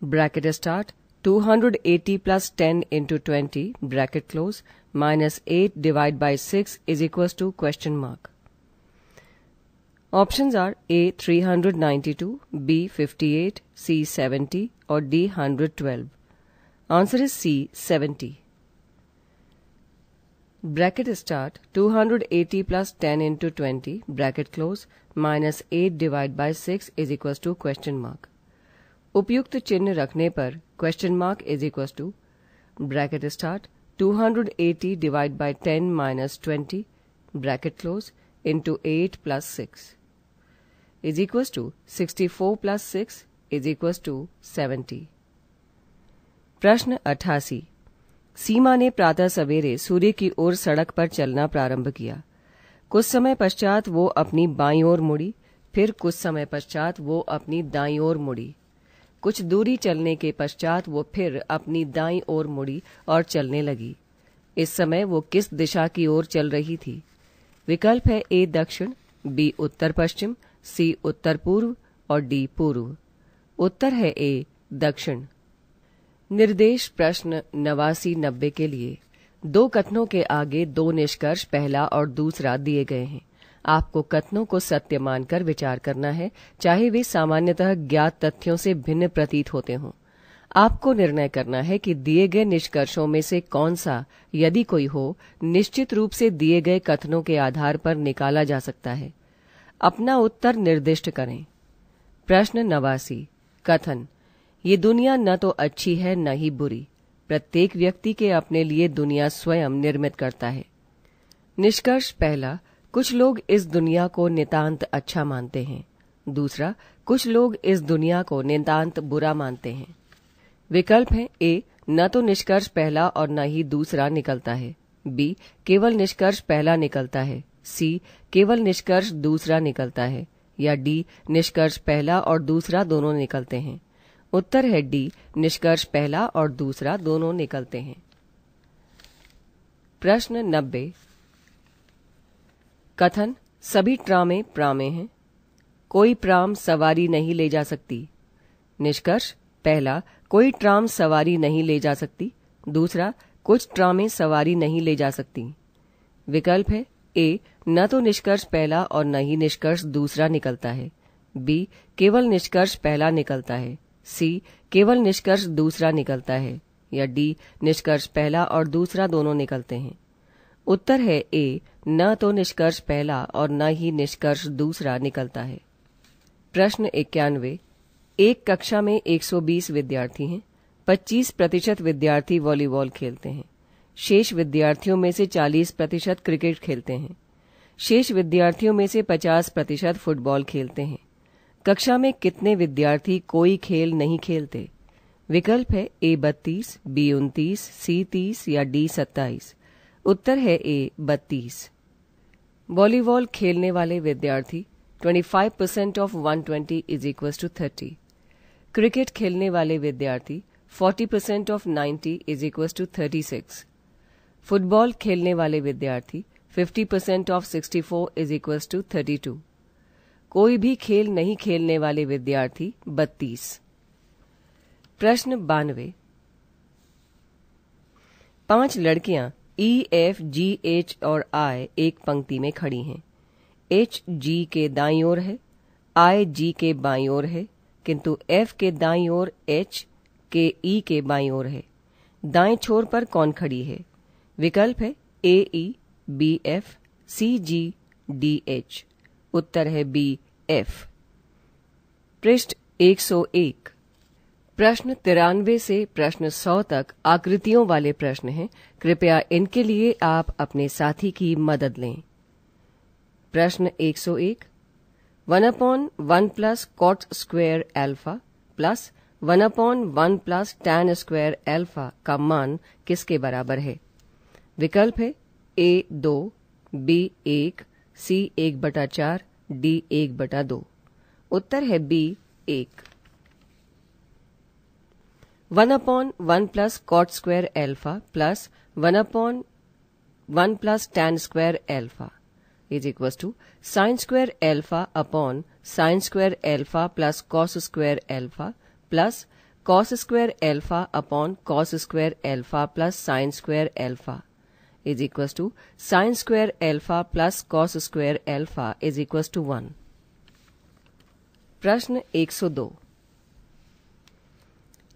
Speaker 1: bracket start 280 plus 10 into 20 bracket close minus 8 divided by 6 is equals to question mark. Options are A 392, B 58, C 70 or D 112. Answer is C 70. Bracket start 280 plus 10 into 20 bracket close minus 8 divided by 6 is equals to question mark. उपयुक्त चिन्ह रखने पर question mark is equal to bracket start 280 divide by 10 minus 20 bracket close into 8 plus 6 is equal to 64 plus 6 is equal to 70 प्रश्न 88 सीमा ने प्रातः सवेरे सूर्य की ओर सड़क पर चलना प्रारंभ किया कुछ समय पश्चात वो अपनी बाई ओर मुड़ी फिर कुछ समय पश्चात वो अपनी दाई ओर मुड़ी कुछ दूरी चलने के पश्चात वो फिर अपनी दाई ओर मुड़ी और चलने लगी इस समय वो किस दिशा की ओर चल रही थी विकल्प है ए दक्षिण बी उत्तर पश्चिम सी उत्तर पूर्व और डी पूर्व उत्तर है ए दक्षिण निर्देश प्रश्न नवासी नब्बे के लिए दो कथनों के आगे दो निष्कर्ष पहला और दूसरा दिए गए हैं आपको कथनों को सत्य मानकर विचार करना है चाहे वे सामान्यतः ज्ञात तथ्यों से भिन्न प्रतीत होते हों आपको निर्णय करना है कि दिए गए निष्कर्षों में से कौन सा यदि कोई हो निश्चित रूप से दिए गए कथनों के आधार पर निकाला जा सकता है अपना उत्तर निर्दिष्ट करें प्रश्न नवासी कथन ये दुनिया न तो अच्छी है न ही बुरी प्रत्येक व्यक्ति के अपने लिए दुनिया स्वयं निर्मित करता है निष्कर्ष पहला कुछ लोग इस दुनिया को नितांत अच्छा मानते हैं दूसरा कुछ लोग इस दुनिया को नितांत बुरा मानते हैं विकल्प है ए न तो निष्कर्ष पहला और न ही दूसरा निकलता है बी केवल निष्कर्ष पहला निकलता है सी केवल निष्कर्ष दूसरा निकलता है या डी निष्कर्ष पहला और दूसरा दोनों निकलते हैं उत्तर है डी निष्कर्ष पहला और दूसरा दोनों निकलते हैं प्रश्न नब्बे कथन सभी ट्रामे प्रामे हैं कोई प्राम सवारी नहीं ले जा सकती निष्कर्ष पहला कोई ट्राम सवारी नहीं ले जा सकती दूसरा कुछ ट्रामे सवारी नहीं ले जा सकती विकल्प है ए न तो निष्कर्ष पहला और न ही निष्कर्ष दूसरा निकलता है बी केवल निष्कर्ष पहला निकलता है सी केवल निष्कर्ष दूसरा निकलता है या डी निष्कर्ष पहला और दूसरा दोनों निकलते हैं उत्तर है ए न तो निष्कर्ष पहला और न ही निष्कर्ष दूसरा निकलता है प्रश्न इक्यानवे एक कक्षा में 120 विद्यार्थी हैं 25 प्रतिशत विद्यार्थी वॉलीबॉल खेलते हैं शेष विद्यार्थियों में से 40 प्रतिशत क्रिकेट खेलते हैं शेष विद्यार्थियों में से 50 प्रतिशत फुटबॉल खेलते हैं कक्षा में कितने विद्यार्थी कोई खेल नहीं खेलते विकल्प है ए बत्तीस बी उन्तीस सी तीस या डी सत्ताईस उत्तर है ए बत्तीस वॉलीबॉल खेलने वाले विद्यार्थी 25 percent of one is equal to 30 cricket खेलने वाले विद्यार्थी 40 percent of 90 is equal to 36 football खेलने वाले विद्यार्थी 50 percent of 64 is equal to 32 कोई भी खेल नहीं खेलने वाले विद्यार्थी 32 प्रश्न बानवे पांच लड़कियां ई एफ जी एच और आई एक पंक्ति में खड़ी हैं एच जी के दाई ओर है आई जी के बाई ओर है किंतु एफ के दाई ओर एच के ई e के बाई ओर है दाएं छोर पर कौन खड़ी है विकल्प है A E B F C G D H उत्तर है बी एफ पृष्ठ 101 प्रश्न तिरानवे से प्रश्न सौ तक आकृतियों वाले प्रश्न हैं कृपया इनके लिए आप अपने साथी की मदद लें प्रश्न 101 one upon one plus cot square alpha plus one upon one plus tan square alpha का मान किसके बराबर है विकल्प है ए दो बी एक सी एक बटा चार डी एक बटा दो उत्तर है बी एक 1 upon 1 plus cot square alpha plus 1 upon 1 plus tan square alpha is equals to sine square alpha upon sine square alpha plus cos square alpha plus cos square alpha upon cos square alpha plus sine square alpha is equals to sine square alpha plus cos square alpha is equals to 1. प्रश्न 102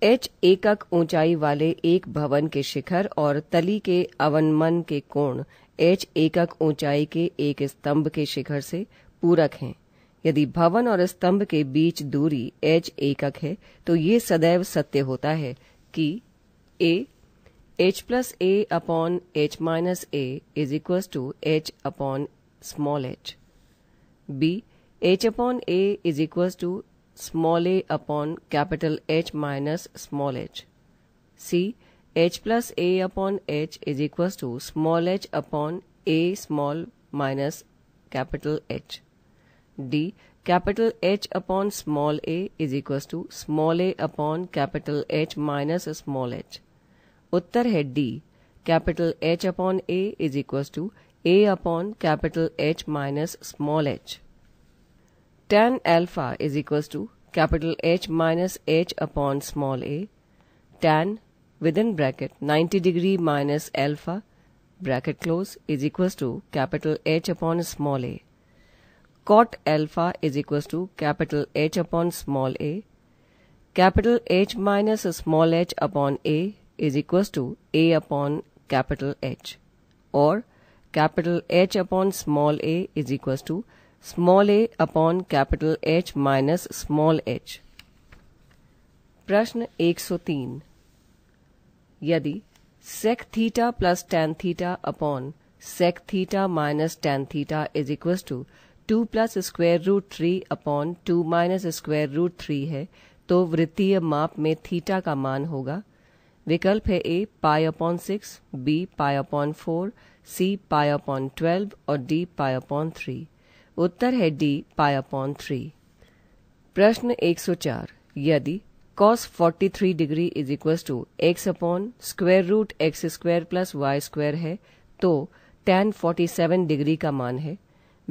Speaker 1: H एकक ऊंचाई वाले एक भवन के शिखर और तली के अवनमन के कोण एच एकक ऊंचाई के एक स्तंभ के शिखर से पूरक हैं यदि भवन और स्तंभ के बीच दूरी एच एकक है तो ये सदैव सत्य होता है कि A H plus A upon H minus A is equal to H upon small h B H upon A is equal to small a upon capital H minus small h. See, h plus a upon h is equals to small h upon a small minus capital H. D. Capital H upon small a is equals to small a upon capital H minus small h. उत्तर है D capital H upon A is equals to A upon capital H minus small h tan alpha is equals to capital H minus H upon small a tan within bracket 90 degree minus alpha bracket close is equals to capital H upon small a cot alpha is equals to capital H upon small a capital H minus small h upon a is equals to a upon capital H or capital H upon small a is equals to small a upon capital H minus small h प्रश्न 103 यदि sec theta plus tan theta upon sec theta minus tan theta is equal to two plus square root three upon two minus square root three है तो वृत्तीय माप में theta का मान होगा विकल्प है A pi upon six B pi upon four C pi upon twelve और डी पाई अपॉन थ्री उत्तर है डी पाई अपॉन थ्री प्रश्न 104 यदि cos 43 degree is equal to X upon square root X square plus Y square है तो ten 47 degree का मान है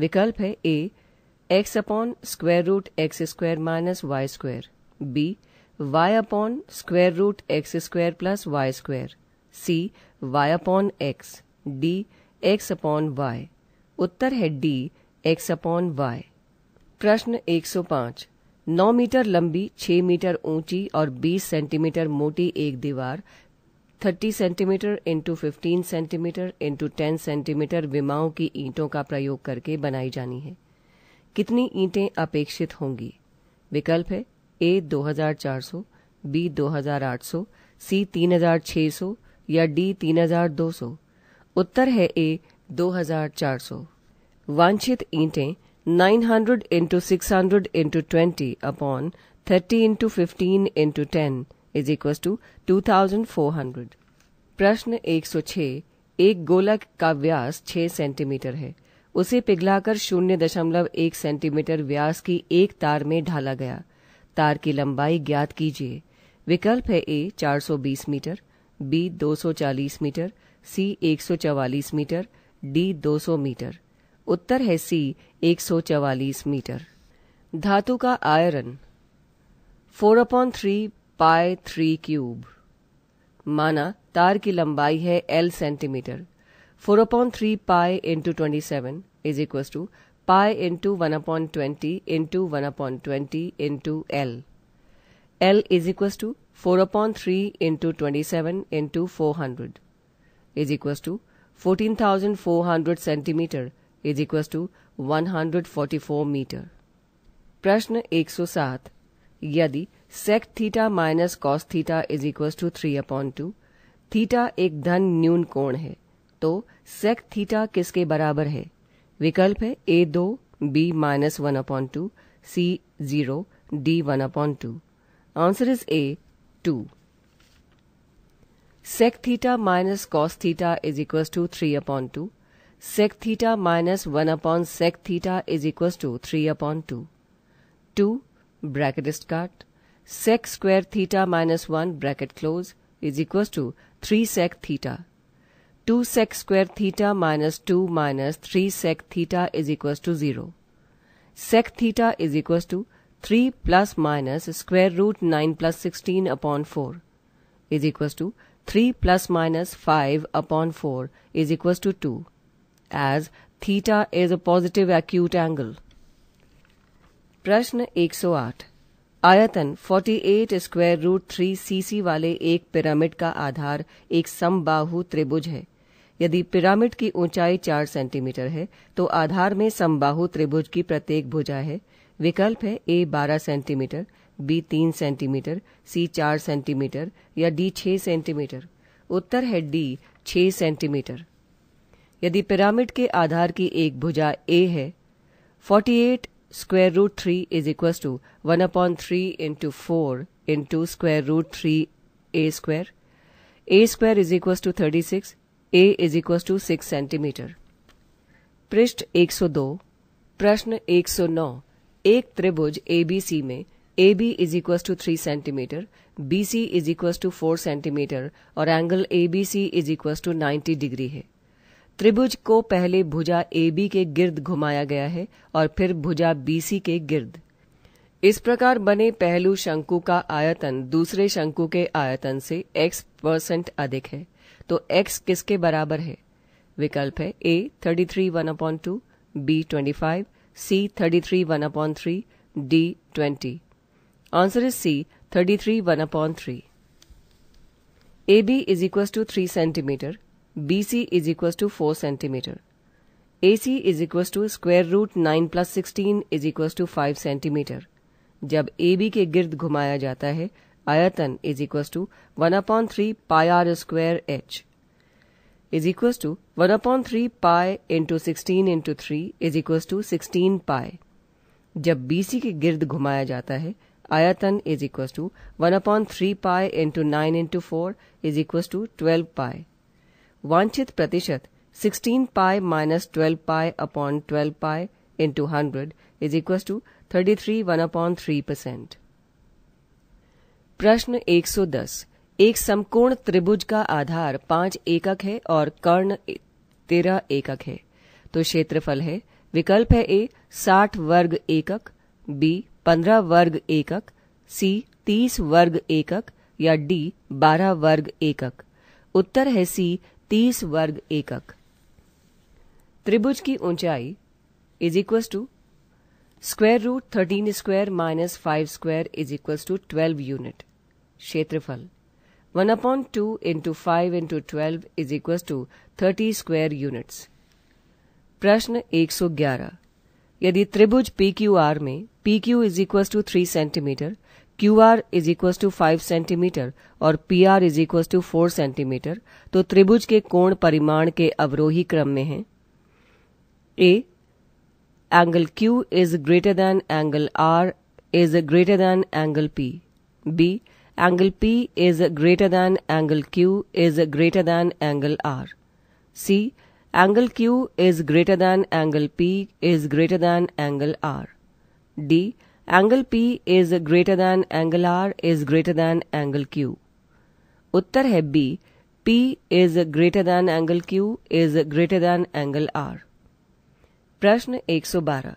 Speaker 1: विकल्प है A X upon square root X square minus Y square B Y upon square root X square plus Y square C Y upon X D X upon Y उत्तर है D X upon Y प्रश्न 105 9 metre लंबी 6 metre ऊंची और 20 centimetre मोटी एक दीवार 30 centimetre into fifteen centimetre into ten centimetre विमाओं की ईंटों का प्रयोग करके बनाई जानी है कितनी ईंटें अपेक्षित होंगी विकल्प है ए 2400, बी 2800, सी 3600 या डी 3200। उत्तर है ए 2400। वांछित ईंटें 900 hundred into six hundred into twenty upon thirty into fifteen into ten is equal to two thousand four hundred प्रश्न 106 एक गोलक का व्यास 6 सेंटीमीटर है उसे पिघलाकर शून्य दशमलव एक सेंटीमीटर व्यास की एक तार में ढाला गया तार की लंबाई ज्ञात कीजिए विकल्प है A 420 metre B 240 metre C 144 metre D 200 metre उत्तर है सी 144 मीटर धातु का आयरन four upon three pi three cube माना तार की लंबाई है L centimetre four upon three pi into twenty seven is equal to pi into one upon twenty into one upon twenty into L L is equal to four upon three into twenty seven into four hundred is equal to fourteen thousand four hundred centimetre is equal to 144 metre प्रश्न 107 यदि sec theta minus cos theta is equal to three upon two theta एक धन न्यून कोण है तो sec theta किसके बराबर है विकल्प है ए दो B minus one upon two C zero D one upon two answer is A two sec theta minus cos theta is equal to three upon two sec theta minus 1 upon sec theta is equals to 3 upon 2. 2 bracket cut. sec square theta minus 1 bracket close is equals to 3 sec theta. 2 sec square theta minus 2 minus 3 sec theta is equals to 0. Sec theta is equals to 3 plus minus square root 9 plus 16 upon 4 is equals to 3 plus minus 5 upon 4 is equals to 2. as theta is a positive acute angle. प्रश्न 108 आयतन 48 square root three CC वाले एक pyramid का आधार एक समबाहु त्रिभुज है यदि पिरामिड की ऊंचाई 4 सेंटीमीटर है तो आधार में समबाहु त्रिभुज की प्रत्येक भुजा है विकल्प है A 12 centimetre B 3 centimetre C 4 centimetre या डी 6 सेंटीमीटर उत्तर है डी 6 सेंटीमीटर यदि पिरामिड के आधार की एक भुजा ए है 48 square root three is equal to one upon three into four into square root three A square A square is equal to thirty six A is equal to six centimetre पृष्ठ 102 प्रश्न 109 एक त्रिभुज A में A B is equal to three centimetre B C is equal to four centimetre और angle A B C is equal to ninety degree है त्रिभुज को पहले भुजा ए के गिर्द घुमाया गया है और फिर भुजा बी सी के गिर्द इस प्रकार बने पहलू शंकु का आयतन दूसरे शंकु के आयतन से x परसेंट अधिक है तो x किसके बराबर है विकल्प है A thirty three one point two B twenty five C thirty three one point three D twenty answer is C thirty three one point three A B is equal to three centimetre B C is equal to four centimetre A C is equal to square root nine plus sixteen is equal to five centimetre जब A B के गिर्द घुमाया जाता है आयतन is equal to one upon three pi R square H is equal to one upon three pi into sixteen into three is equal to sixteen pi जब B C के गिर्द घुमाया जाता है आयतन is equal to one upon three pi into nine into four is equal to twelve pi वांछित प्रतिशत 16 pi minus 12 pi upon 12 pi hundred is is to thirty 33 one upon three percent प्रश्न 110 एक समकोण त्रिभुज का आधार पांच एकक है और कर्ण तेरह एकक है तो क्षेत्रफल है विकल्प है ए 60 वर्ग एकक बी 15 वर्ग एकक सी 30 वर्ग एकक या डी 12 वर्ग एकक उत्तर है सी तीस वर्ग एकक त्रिभुज की ऊंचाई is equal to square root thirteen square minus five square is equal to twelve unit क्षेत्रफल one upon two into five into twelve is equal to thirty square units प्रश्न 111 यदि त्रिभुज पी क्यू आर में P Q is equal to three centimetre Q R is equal to five centimetre और P R is equal to four centimetre तो त्रिभुज के कोण परिमाण के अवरोही क्रम में हैं A angle Q is greater than angle R is greater than angle P B angle P is greater than angle Q is greater than angle R C angle Q is greater than angle P is greater than angle R D angle P is greater than angle R is greater than angle Q उत्तर है B P is greater than angle Q is greater than angle R प्रश्न 112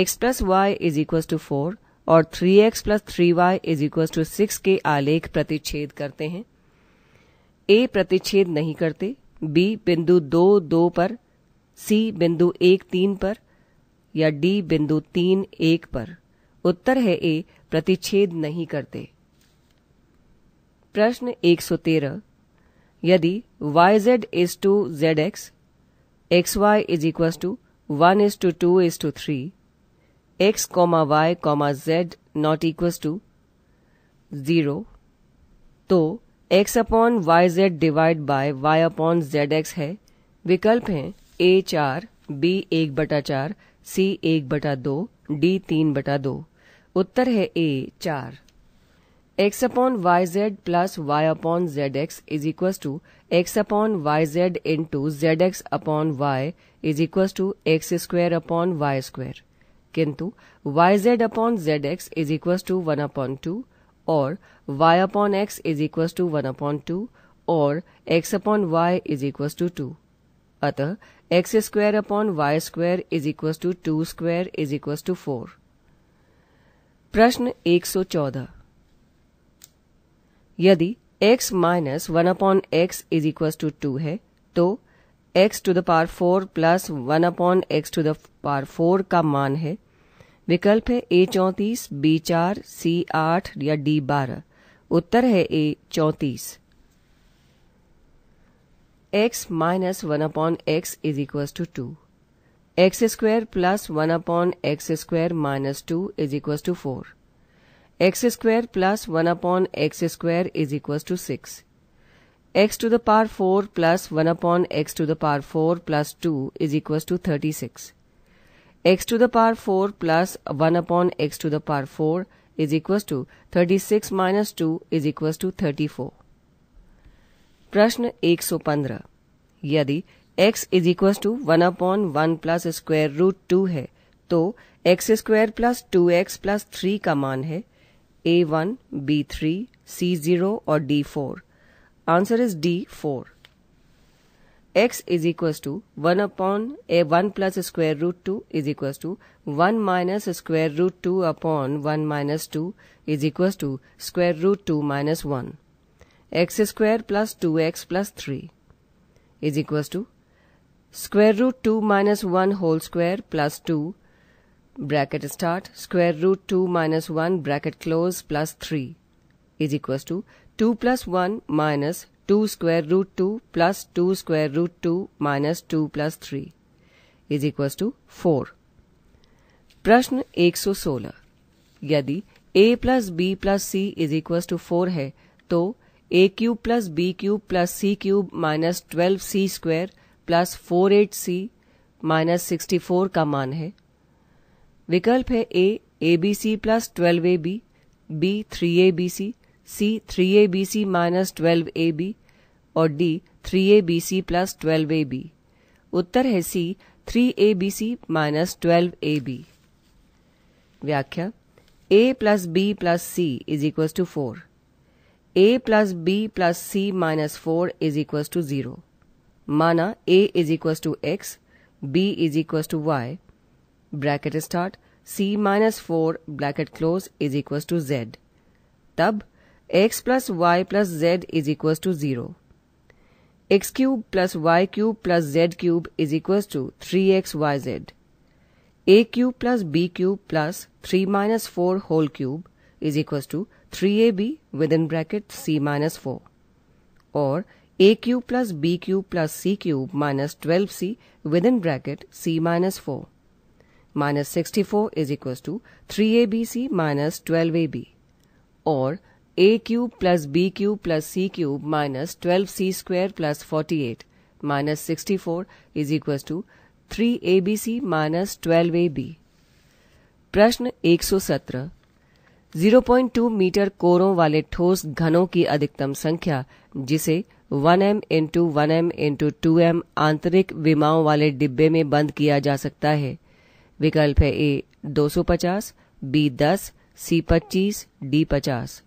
Speaker 1: X plus Y is equal to four और three X plus three Y is equal to six के आलेख प्रतिच्छेद करते हैं ए प्रतिच्छेद नहीं करते बी बिंदु दो दो पर सी बिंदु एक तीन पर या डी बिंदु तीन एक पर उत्तर है ए प्रतिच्छेद नहीं करते प्रश्न 113 यदि Y Z is to Z X X Y is equal to one is to two is to three X comma Y comma Z not equal to zero तो X upon Y Z divide by Y upon Z X है विकल्प हैं ए चार B एक बटा चार सी एक बटा दो डी तीन बटा दो उत्तर है ए चार X upon Y Z plus Y upon Z X is equal to X upon Y Z into Z X upon Y is equal to X square upon Y square किंतु Y Z upon Z X is equal to one upon two और Y upon X is equal to one upon two और X upon Y is equal to two अतः X square upon Y square is equal to two square is equal to four प्रश्न 114 यदि x minus one upon X is equal to two है तो x to the power four plus one upon X to the power four का मान है विकल्प है A चौंतीस बी चार सी आठ या डी बारह उत्तर है ए चौंतीस X minus one upon X is equal to two X square plus one upon X square minus two is equal to four X square plus one upon X square is equal to six X to the power four plus one upon X to the power four plus two is equal to thirty six X to the power four plus one upon X to the power four is equal to thirty six minus two is equal to thirty four प्रश्न एक सौ पंद्रह यदि x is equal to one upon one plus square root two है तो X square plus two X plus three का मान है A one B three C zero और D four answer is D four X is equal to one upon a one plus square root two is equal to one minus square root two upon one minus two is equal to square root two minus one X square plus two X plus three is equal to square root two minus one whole square plus two bracket start square root two minus one bracket close plus three is equal to two plus one minus two square root two plus two square root two minus two plus three is equal to four प्रश्न एक सौ सोलह यदि A plus B plus C is equal to four है तो A cube plus B cube plus C cube minus twelve C square plus four eight C minus sixty four का मान है विकल्प है A A B C plus twelve A B B three A B C C three A B C minus twelve A B और D three A B C plus twelve A B उत्तर है C three A B C minus twelve A B व्याख्या A plus B plus C is equal to four A plus B plus C minus four is equal to zero Mana a is equals to x, b is equals to y, bracket start, c minus 4 bracket close is equals to z. Tab, x plus y plus z is equals to 0. x cube plus y cube plus z cube is equals to 3xyz. a cube plus b cube plus 3 minus 4 whole cube is equals to 3ab within bracket c minus 4 or A cube plus B cube plus C cube minus twelve C with in bracket C minus four minus sixty four is equal to three A B C minus twelve A B और A cube plus B cube plus C cube minus twelve C square plus forty eight minus sixty four is equal to three A B C minus twelve A B प्रश्न एक सौ सत्रह zero to metre कोरों वाले ठोस घनों की अधिकतम संख्या जिसे one M into one M into two M आंतरिक विमाओं वाले डिब्बे में बंद किया जा सकता है विकल्प है ए 250, बी 10, सी 25, डी 50।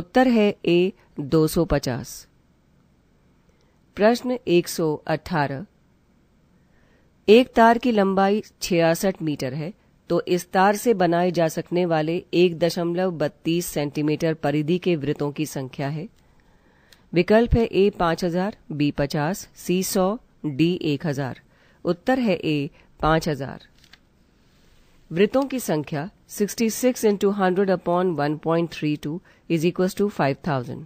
Speaker 1: उत्तर है ए 250। प्रश्न 118 एक तार की लंबाई 66 मीटर है तो इस तार से बनाए जा सकने वाले एक दशमलव बत्तीस सेंटीमीटर परिधि के वृतों की संख्या है विकल्प है ए पांच हजार बी पचास सी सौ डी एक हजार उत्तर है ए पांच हजार वृत्तों की संख्या sixty six into hundred upon one point three two is equal to five thousand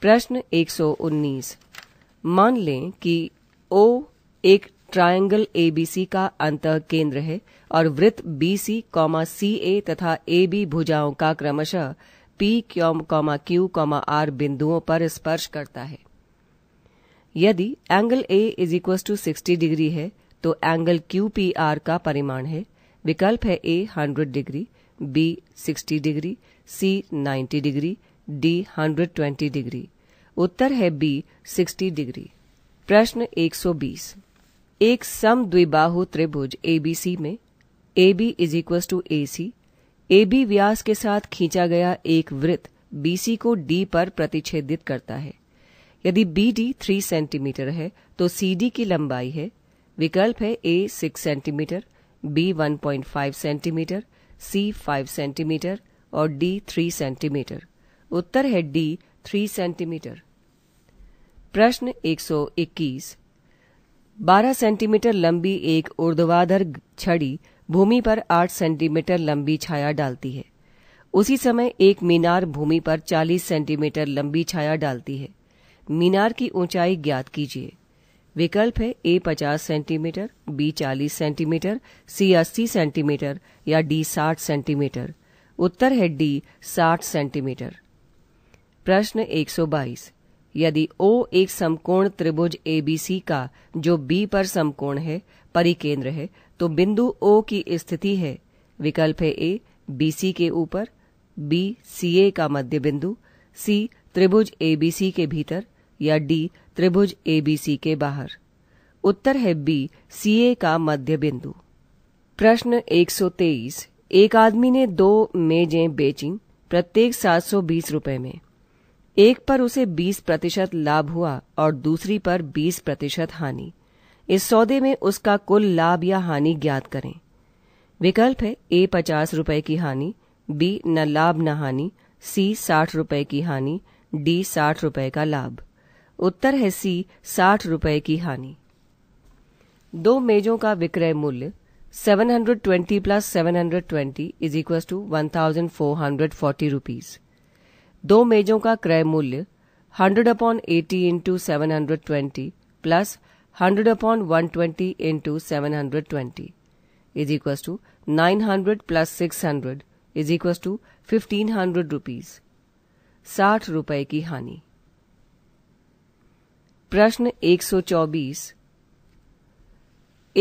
Speaker 1: प्रश्न एक सौ उन्नीस मान लें कि ओ एक ट्रायंगल एबीसी का अंत केंद्र है और वृत्त बीसी, कॉमा सी ए तथा ए बी भुजाओं का क्रमशः पी क्यू आर बिंदुओं पर स्पर्श करता है यदि angle A is equal to sixty degree है तो एंगल क्यू पी आर का परिमाण है विकल्प है A hundred degree B sixty degree C ninety degree D hundred twenty degree उत्तर है बी सिक्सटी डिग्री प्रश्न 120 एक सम द्विबाहु त्रिभुज एबीसी में A B is equal to A C A B व्यास के साथ खींचा गया एक वृत्त बीसी को डी पर प्रतिच्छेदित करता है यदि बी डी थ्री सेंटीमीटर है तो सी डी की लंबाई है विकल्प है A six centimetre B one point five centimetre C five centimetre और डी थ्री सेंटीमीटर उत्तर है डी थ्री सेंटीमीटर प्रश्न 121 12 सेंटीमीटर लंबी एक ऊर्ध्वाधर छड़ी भूमि पर आठ सेंटीमीटर लंबी छाया डालती है उसी समय एक मीनार भूमि पर चालीस सेंटीमीटर लंबी छाया डालती है मीनार की ऊंचाई ज्ञात कीजिए विकल्प है ए पचास सेंटीमीटर बी चालीस सेंटीमीटर सी अस्सी सेंटीमीटर या डी साठ सेंटीमीटर उत्तर है डी साठ सेंटीमीटर प्रश्न 122 यदि ओ एक समकोण त्रिभुज एबीसी का जो बी पर समकोण है परिकेंद्र है तो बिंदु ओ की स्थिति है विकल्प है ए बी सी के ऊपर बी सी ए का मध्य बिंदु सी त्रिभुज ए बी सी के भीतर या डी त्रिभुज ए बी सी के बाहर उत्तर है बी सी ए का मध्य बिंदु प्रश्न 123 एक आदमी ने दो मेजें बेची प्रत्येक 720 रुपए में एक पर उसे 20 प्रतिशत लाभ हुआ और दूसरी पर 20 प्रतिशत हानि इस सौदे में उसका कुल लाभ या हानि ज्ञात करें विकल्प है ए पचास रुपए की हानि बी न लाभ न हानि सी साठ रुपए की हानि डी साठ रुपए का लाभ उत्तर है सी साठ रुपए की हानि दो मेजों का विक्रय मूल्य 720 plus seven hundred twenty is equal to one thousand four hundred forty दो मेजों का क्रय मूल्य hundred upon eighty into seven hundred twenty plus hundred upon one twenty 720 seven hundred twenty is plus to nine hundred plus six hundred is equal to fifteen hundred rupees साठ की हानि प्रश्न 124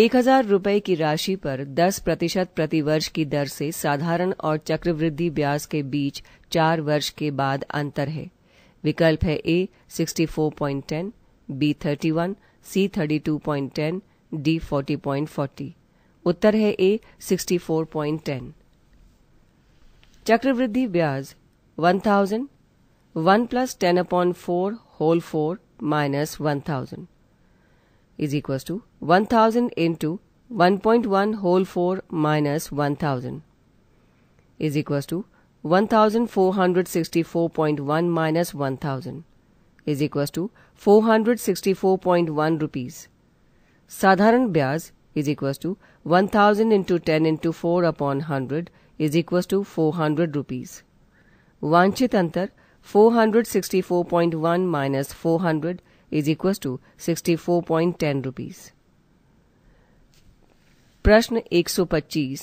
Speaker 1: एक हजार रुपए की राशि पर 10 प्रतिशत प्रतिवर्ष की दर से साधारण और चक्रवृद्धि ब्याज के बीच चार वर्ष के बाद अंतर है विकल्प है A 64.10, B 31, C thirty two point ten D forty point forty उत्तर है A sixty four point ten चक्रवृद्धि ब्याज one thousand one plus ten upon four whole four minus one thousand is equal to one thousand into one point one whole four minus one thousand is equal to one thousand four hundred sixty four point one minus one thousand is equal to 464.1 rupees. Sadharan Bias is equals to 1000 into 10 into 4 upon 100 is equals to 400 rupees. Vanchit Antar 464.1 minus 400 is equals to 64.10 rupees. प्रश्न 125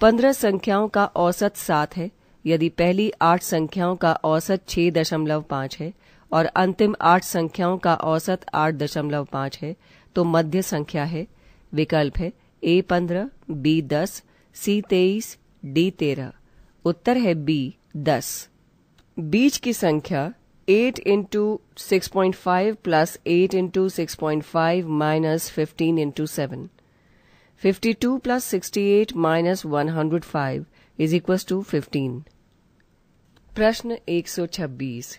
Speaker 1: पंद्रह संख्याओं का औसत सात है यदि पहली आठ संख्याओं का औसत छह दशमलव पांच है और अंतिम आठ संख्याओं का औसत आठ दशमलव पांच है तो मध्य संख्या है विकल्प है ए पंद्रह बी दस सी तेईस डी तेरह उत्तर है बी दस बीच की संख्या eight into six point five plus eight into six point five minus fifteen into seven fifty two plus sixty eight minus one hundred five is equal to fifteen प्रश्न एक सौ छब्बीस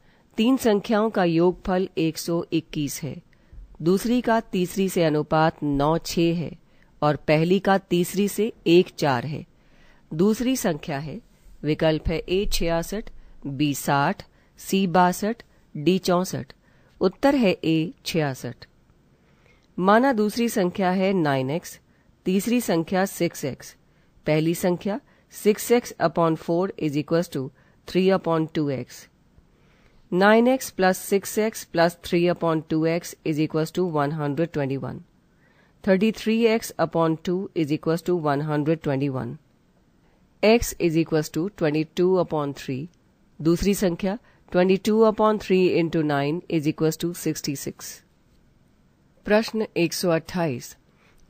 Speaker 1: तीन संख्याओं का योगफल 121 है दूसरी का तीसरी से अनुपात नौ है और पहली का तीसरी से एक चार है दूसरी संख्या है विकल्प है ए छियासठ बी साठ सी बासठ डी चौसठ उत्तर है ए छियासठ माना दूसरी संख्या है नाइन एक्स तीसरी संख्या सिक्स एक्स पहली संख्या six X upon four is equal to three upon two X nine X plus six X plus three upon two X is equal to one hundred twenty one thirty three X upon two is equal to one hundred twenty one X is equal to twenty two upon three दूसरी संख्या twenty two upon three into nine is equal to sixty six प्रश्न एक सौ अट्ठाईस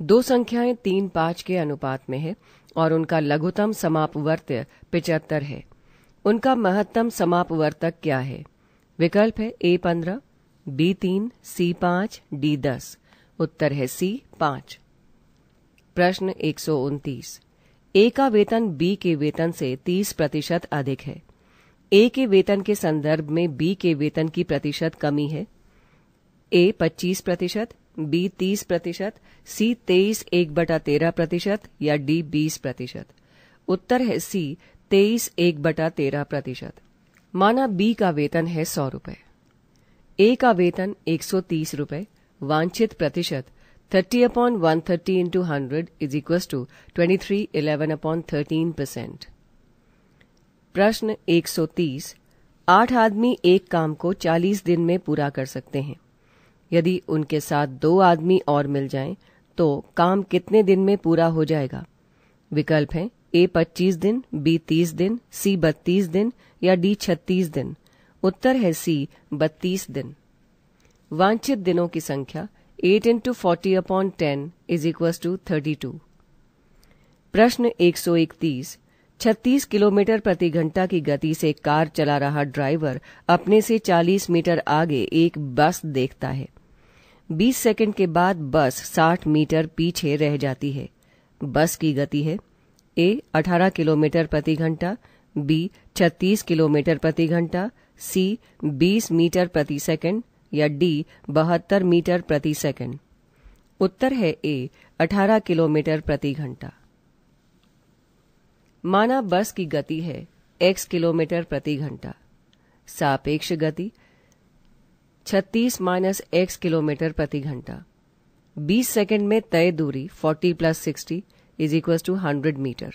Speaker 1: दो संख्याएं तीन पांच के अनुपात में है और उनका लघुतम समापवर्त्य पिचहत्तर है उनका महत्तम समापवर्तक क्या है विकल्प है ए पंद्रह बी तीन सी पांच डी दस उत्तर है सी पांच प्रश्न एक सौ उन्तीस ए का वेतन बी के वेतन से तीस प्रतिशत अधिक है ए के वेतन के संदर्भ में बी के वेतन की प्रतिशत कमी है ए पच्चीस प्रतिशत बी तीस प्रतिशत सी तेईस एक बटा तेरह प्रतिशत या डी बीस प्रतिशत उत्तर है सी तेईस एक बटा तेरह प्रतिशत माना बी का वेतन है सौ रूपये ए का वेतन एक सौ तीस रूपये वांछित प्रतिशत thirty upon one thirty into hundred is equal to twenty three eleven upon thirteen percent प्रश्न एक सौ तीस आठ आदमी एक काम को चालीस दिन में पूरा कर सकते हैं यदि उनके साथ दो आदमी और मिल जाएं, तो काम कितने दिन में पूरा हो जाएगा विकल्प है ए पच्चीस दिन बी तीस दिन सी बत्तीस दिन या डी छत्तीस दिन उत्तर है सी बत्तीस दिन वांछित दिनों की संख्या eight into forty upon ten is equal to thirty two प्रश्न एक सौ इकतीस छत्तीस किलोमीटर प्रति घंटा की गति से कार चला रहा ड्राइवर अपने से 40 मीटर आगे एक बस देखता है 20 सेकंड के बाद बस 60 मीटर पीछे रह जाती है बस की गति है ए 18 किलोमीटर प्रति घंटा बी 36 किलोमीटर प्रति घंटा सी 20 मीटर प्रति सेकंड या डी बहत्तर मीटर प्रति सेकंड उत्तर है ए 18 किलोमीटर प्रति घंटा माना बस की गति है x किलोमीटर प्रति घंटा सापेक्ष गति 36 माइनस एक्स किलोमीटर प्रति घंटा 20 सेकंड में तय दूरी 40 plus sixty is equal to hundred metre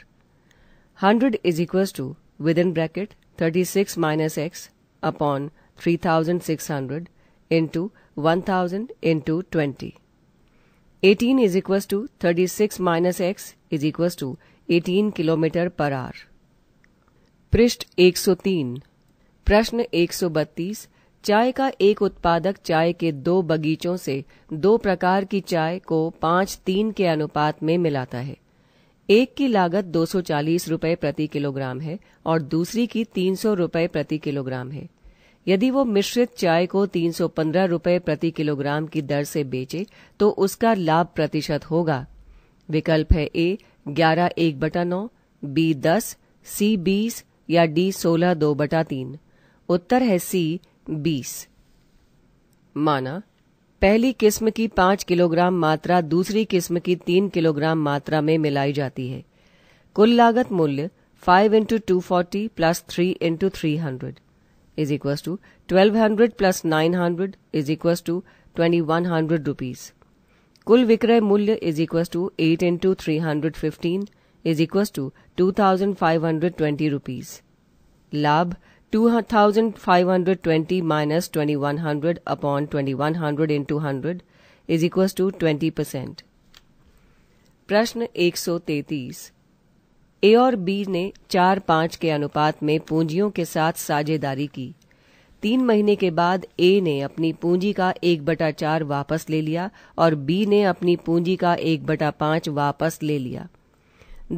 Speaker 1: hundred is equal to within bracket 36 minus x upon 3600 into 1000 into 20. 18 is equals to 36 minus x is equals to 18 kilometre per hour पृष्ठ 103 प्रश्न 132 चाय का एक उत्पादक चाय के दो बगीचों से दो प्रकार की चाय को पांच तीन के अनुपात में मिलाता है एक की लागत 240 रुपए प्रति किलोग्राम है और दूसरी की 300 रुपए प्रति किलोग्राम है यदि वो मिश्रित चाय को 315 रुपए प्रति किलोग्राम की दर से बेचे तो उसका लाभ प्रतिशत होगा विकल्प है ए ग्यारह एक बटा नौ बी दस सी बीस या डी सोलह दो बटा तीन उत्तर है सी बीस माना पहली किस्म की पांच किलोग्राम मात्रा दूसरी किस्म की तीन किलोग्राम मात्रा में मिलाई जाती है कुल लागत मूल्य five into two forty plus three into three hundred is equal to twelve hundred plus nine hundred is equal to twenty one hundred rupees कुल विक्रय मूल्य is equals to eight into three hundred fifteen is equals to two thousand five hundred twenty rupees लाभ 2520 minus 2100 upon 2100 into 100 is equals to 20 percent प्रश्न 133 ए और B ने चार पांच के अनुपात में पूंजियों के साथ साझेदारी की तीन महीने के बाद ए ने अपनी पूंजी का एक बटा चार वापस ले लिया और बी ने अपनी पूंजी का एक बटा पांच वापस ले लिया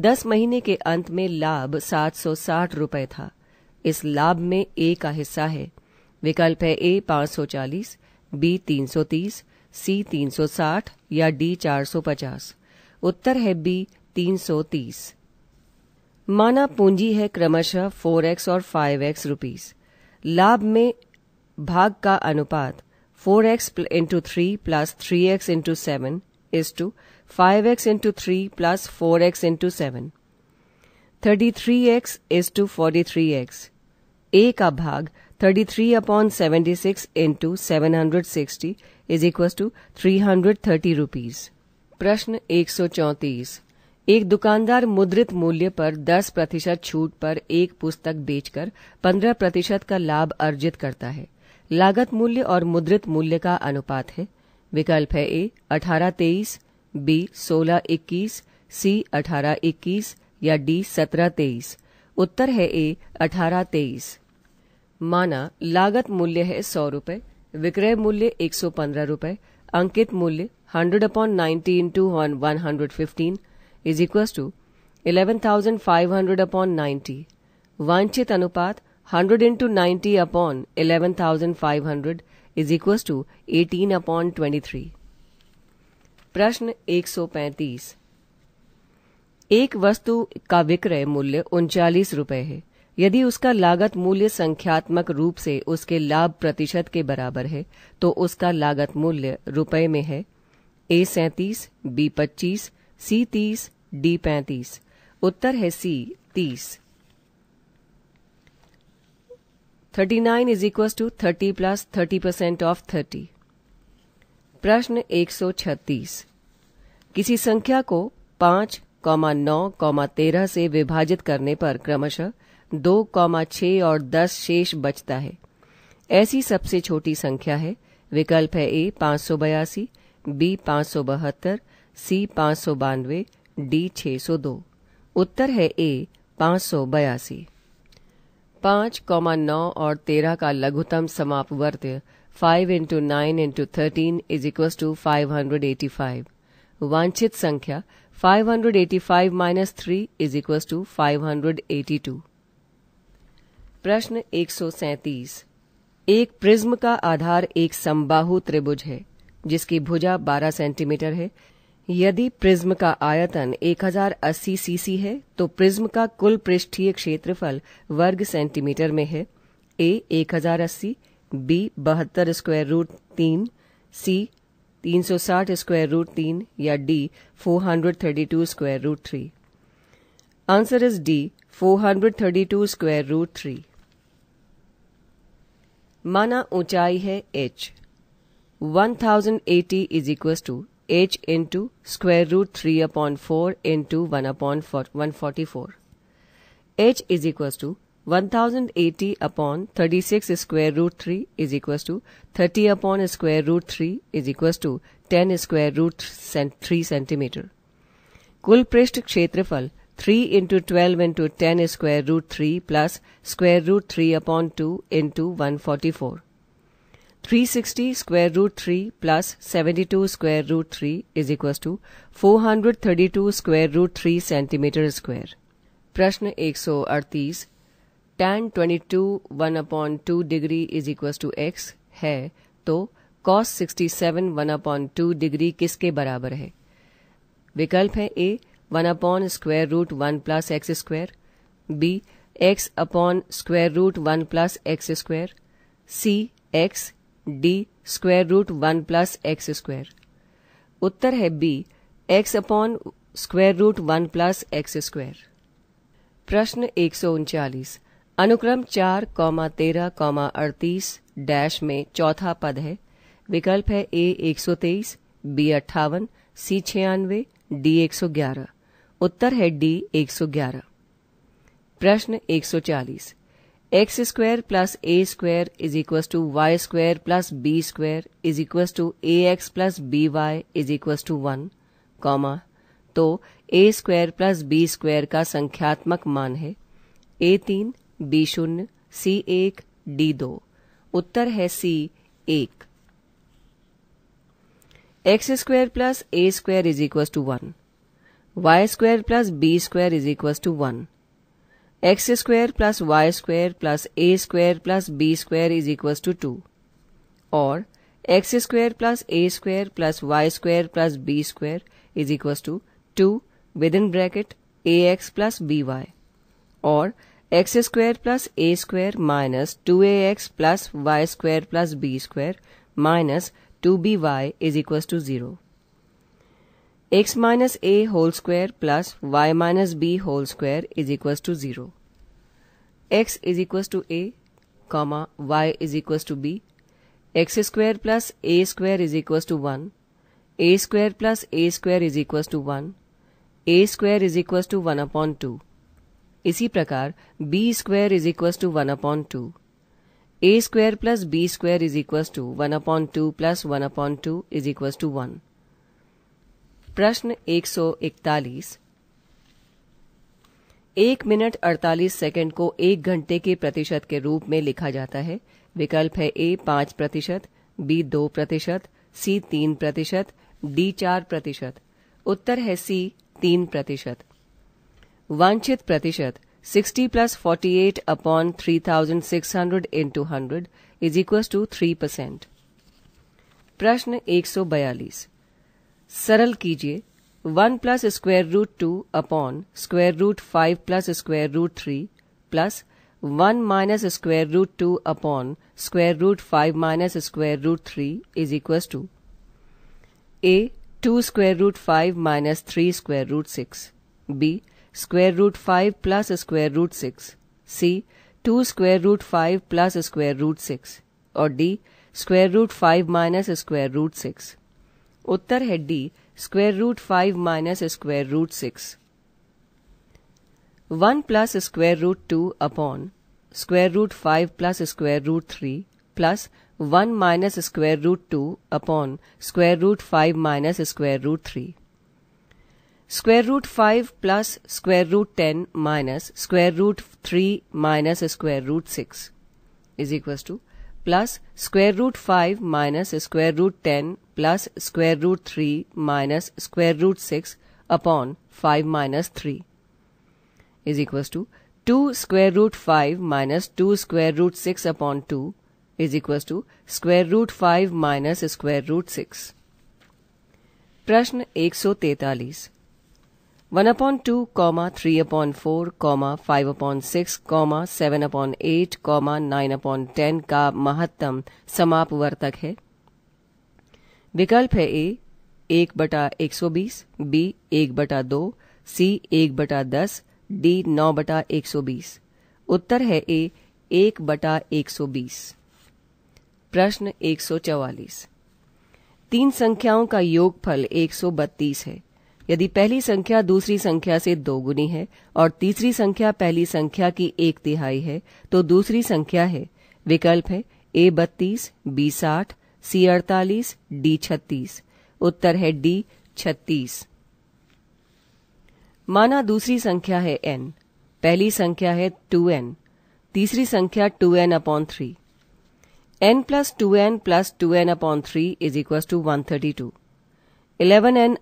Speaker 1: दस महीने के अंत में लाभ सात सौ साठ था इस लाभ में ए का हिस्सा है विकल्प है ए 540, बी 330, सी 360 या डी 450। उत्तर है बी 330। माना पूंजी है क्रमशः 4x और 5x रूपीज लाभ में भाग का अनुपात 4x X into three plus three X into seven is to five X into three plus four X into seven thirty three X is to forty three X A का भाग thirty three upon seventy six into seven hundred sixty is equal to three hundred thirty rupees प्रश्न एक सौ चौतीस एक दुकानदार मुद्रित मूल्य पर दस प्रतिशत छूट पर एक पुस्तक बेचकर पन्द्रह प्रतिशत का लाभ अर्जित करता है लागत मूल्य और मुद्रित मूल्य का अनुपात है विकल्प है ए अठारह तेईस बी सोलह इक्कीस सी अठारह इक्कीस या डी सत्रह तेईस उत्तर है ए अठारह तेईस माना लागत मूल्य है सौ रूपए विक्रय मूल्य एक सौ पंद्रह रूपए अंकित मूल्य hundred upon ninety into one hundred fifteen is equal to eleven thousand five hundred upon ninety वांछित अनुपात hundred into ninety upon eleven thousand five hundred is equal to eighteen upon twenty three प्रश्न एक सौ पैंतीस एक वस्तु का विक्रय मूल्य उनचालीस रूपए है यदि उसका लागत मूल्य संख्यात्मक रूप से उसके लाभ प्रतिशत के बराबर है तो उसका लागत मूल्य रुपए में है ए सैतीस बी पच्चीस सी तीस डी पैंतीस उत्तर है सी तीस thirty nine is equal to thirty plus thirty percent of thirty प्रश्न एक सौ छत्तीस किसी संख्या को पांच कौमा नौ कौमा तेरह से विभाजित करने पर क्रमशः दो कौमा छ और दस शेष बचता है ऐसी सबसे छोटी संख्या है विकल्प है ए पांच सौ बयासी बी पांच सौ बहत्तर सी पांच सौ बानवे डी छह सौ दो उत्तर है ए पांच सौ बयासी पांच कौमा नौ और तेरह का लघुतम समापवर्त्य five into nine into thirteen is equal to five hundred eighty five वांछित संख्या 585 minus three is equal to five hundred eighty two प्रश्न एक सौ एक प्रिज्म का आधार एक समबाहु त्रिभुज है जिसकी भुजा 12 सेंटीमीटर है यदि प्रिज्म का आयतन 1080 सीसी है तो प्रिज्म का कुल पृष्ठीय क्षेत्रफल वर्ग सेंटीमीटर में है ए 1080, बी बहत्तर स्क्वायर रूट तीन सी तीन सौ साठ स्क्वायर रूट तीन या D four hundred thirty two square root three answer is D four hundred thirty two square root three माना ऊंचाई है H one thousand eighty is equal to H into square root three upon four into one upon one forty four H is equal to 1080 upon 36 square root 3 is equals to 30 upon square root 3 is equals to 10 square root 3 centimeter. कुल पृष्ठ क्षेत्रफल 3 into 12 into 10 square root 3 plus square root 3 upon 2 into 144. 360 square root 3 plus 72 square root 3 is equals to 432 square root 3 centimeter square. प्रश्न 138 tan 22 one upon two degree is equal to X है तो cos 67 one upon two degree किसके बराबर है विकल्प है A one upon square root one plus X square B X upon square root one plus X square C X D square root one plus X square उत्तर है B X upon square root one plus X square प्रश्न एक सौ उनचालीस अनुक्रम चार comma तेरह comma अड़तीस डैश में चौथा पद है विकल्प है ए एक सौ तेईस बी अट्ठावन सी छियानवे डी एक सौ ग्यारह उत्तर है डी एक सौ ग्यारह प्रश्न एक सौ चालीस X square plus A square is equal to Y square plus B square is equal to A X plus B Y is equal to one comma तो A square plus B square का संख्यात्मक मान है ए तीन B शून्य सी एक D दो उत्तर है सी एक X square plus A square is equal to one Y square plus B square is equal to one X square plus Y square plus A square plus B square is equal to two और X square plus A square plus Y square plus B square is equal to two with in bracket A X plus B Y और x square plus a square minus 2ax plus y square plus b square minus 2by is equals to 0. x minus a whole square plus y minus b whole square is equals to 0. x is equals to a, comma, y is equals to b. x square plus a square is equals to 1. a square plus a square is equals to 1. a square is equals to 1 upon 2. इसी प्रकार B square is equal to one upon two A square plus B square is equal to one upon two plus one upon two is equal to one प्रश्न 141 एक minute 48 second को एक घंटे के प्रतिशत के रूप में लिखा जाता है विकल्प है ए पांच प्रतिशत बी दो प्रतिशत सी तीन प्रतिशत डी चार प्रतिशत उत्तर है सी तीन प्रतिशत वांछित प्रतिशत 60 plus 48 upon 3600 into 100 is equal to 3 percent प्रश्न 142 सरल कीजिए 1 plus square root two upon square root five plus square root three plus 1 minus square root two upon square root five minus square root three is equal to A two square root five minus three square root six B square root 5 plus square root 6. C. 2 square root 5 plus square root 6. Or D. Square root 5 minus square root 6. उत्तर है D square root five minus square root six one plus square root two upon square root five plus square root three plus one minus square root two upon square root five minus square root three square root 5 plus square root 10 minus square root 3 minus a square root 6 is equals to plus square root 5 minus a square root 10 plus square root 3 minus square root 6 upon 5 minus 3 is equals to 2 square root 5 minus 2 square root 6 upon 2 is equals to square root 5 minus square root 6. प्रश्न 143 one upon two comma three upon four comma five upon six comma seven upon eight comma nine upon ten का महत्तम समाप वर्तक है विकल्प है ए एक बटा एक सौ बीस बी एक बटा दो सी एक बटा दस डी नौ बटा एक सौ बीस उत्तर है ए एक बटा एक सौ बीस प्रश्न एक सौ चौवालीस तीन संख्याओं का योगफल एक सौ बत्तीस है यदि पहली संख्या दूसरी संख्या से दोगुनी है और तीसरी संख्या पहली संख्या की एक तिहाई है तो दूसरी संख्या है विकल्प है ए बत्तीस बी साठ सी अड़तालीस डी छत्तीस उत्तर है डी छत्तीस माना दूसरी संख्या है एन पहली संख्या है टू एन तीसरी संख्या two N upon three N plus two N plus two N upon three is equal to one thirty two 11n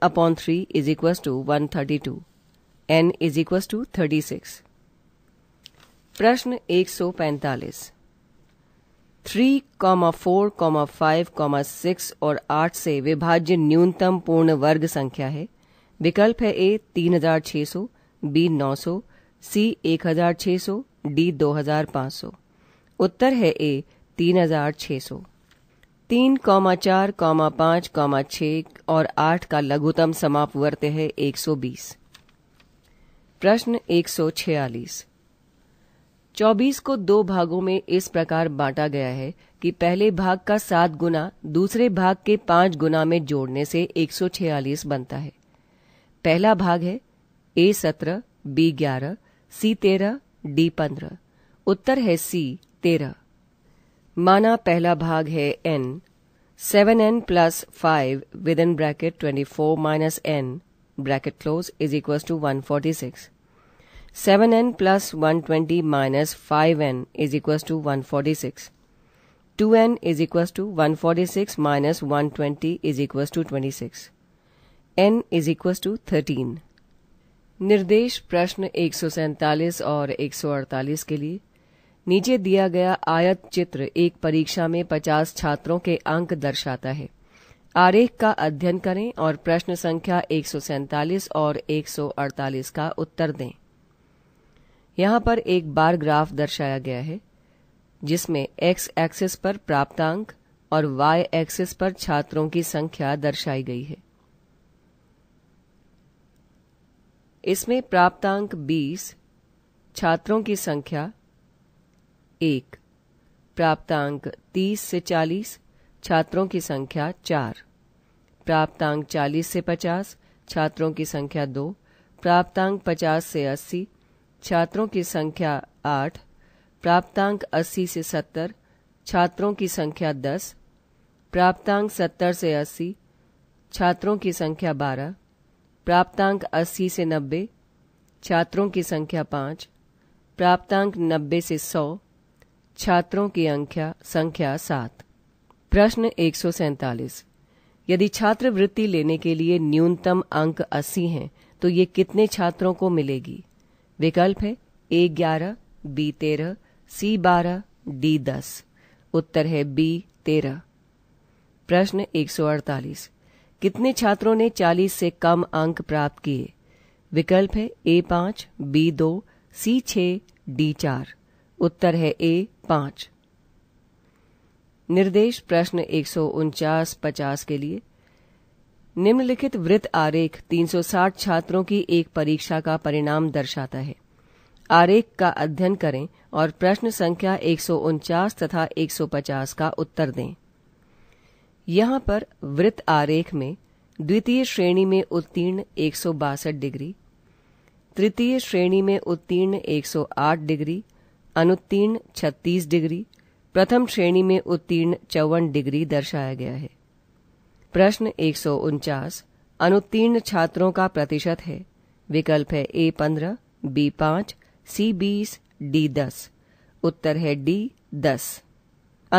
Speaker 1: equal to one thirty two N is equal to thirty six प्रश्न एक सौ पैंतालीस three comma four comma five comma six और आठ से विभाज्य न्यूनतम पूर्ण वर्ग संख्या है विकल्प है ए तीन हजार छह सौ बी नौ सौ सी एक हजार छह सौ डी दो हजार पांच सौ उत्तर है ए तीन हजार छह सौ तीन कौमा चार कौमा पांच कौमा छः और आठ का लघुतम वर्त है 120 प्रश्न 146 चौबीस को दो भागों में इस प्रकार बांटा गया है कि पहले भाग का सात गुना दूसरे भाग के पांच गुना में जोड़ने से 146 बनता है पहला भाग है ए सत्रह बी ग्यारह सी तेरह डी पंद्रह उत्तर है सी तेरह माना पहला भाग है N seven N plus five with in bracket twenty four minus N bracket close is equal to one forty six seven N plus one twenty minus five N is equal to one forty six two N is equal to one forty six minus one twenty is equal to twenty six N is equal to thirteen निर्देश प्रश्न एक सौ सैंतालीस और एक सौ अड़तालीस के लिए नीचे दिया गया आयत चित्र एक परीक्षा में 50 छात्रों के अंक दर्शाता है आरेख का अध्ययन करें और प्रश्न संख्या एक और 148 का उत्तर दें यहां पर एक बार ग्राफ दर्शाया गया है जिसमें एक्स एक्सिस पर प्राप्तांक और वाई एक्सिस पर छात्रों की संख्या दर्शाई गई है इसमें प्राप्तांक 20, छात्रों की संख्या एक प्राप्तांक तीस से चालीस छात्रों की संख्या चार प्राप्तांक चालीस से पचास छात्रों की संख्या दो प्राप्तांक पचास से अस्सी छात्रों की संख्या आठ प्राप्तांक अस्सी से सत्तर छात्रों की संख्या दस प्राप्तांक सत्तर से अस्सी छात्रों की संख्या बारह प्राप्तांक अस्सी से नब्बे छात्रों की संख्या पांच प्राप्तांक नब्बे से सौ छात्रों की अंख्या संख्या सात प्रश्न एक यदि छात्रवृत्ति लेने के लिए न्यूनतम अंक 80 हैं तो ये कितने छात्रों को मिलेगी विकल्प है ए ग्यारह बी तेरह सी बारह डी दस उत्तर है बी तेरह प्रश्न 148 कितने छात्रों ने 40 से कम अंक प्राप्त किए विकल्प है ए पांच बी दो सी छः डी चार उत्तर है ए पांच निर्देश प्रश्न एक सौ उनचास पचास के लिए निम्नलिखित वृत्त आरेख 360 छात्रों की एक परीक्षा का परिणाम दर्शाता है आरेख का अध्ययन करें और प्रश्न संख्या एक तथा 150 का उत्तर दें यहां पर वृत्त आरेख में द्वितीय श्रेणी में उत्तीर्ण एक डिग्री तृतीय श्रेणी में उत्तीर्ण 108 डिग्री अनुत्तीर्ण 36 डिग्री प्रथम श्रेणी में उत्तीर्ण चौवन डिग्री दर्शाया गया है प्रश्न एक अनुत्तीर्ण छात्रों का प्रतिशत है विकल्प है ए पंद्रह बी पांच सी बीस डी दस उत्तर है डी दस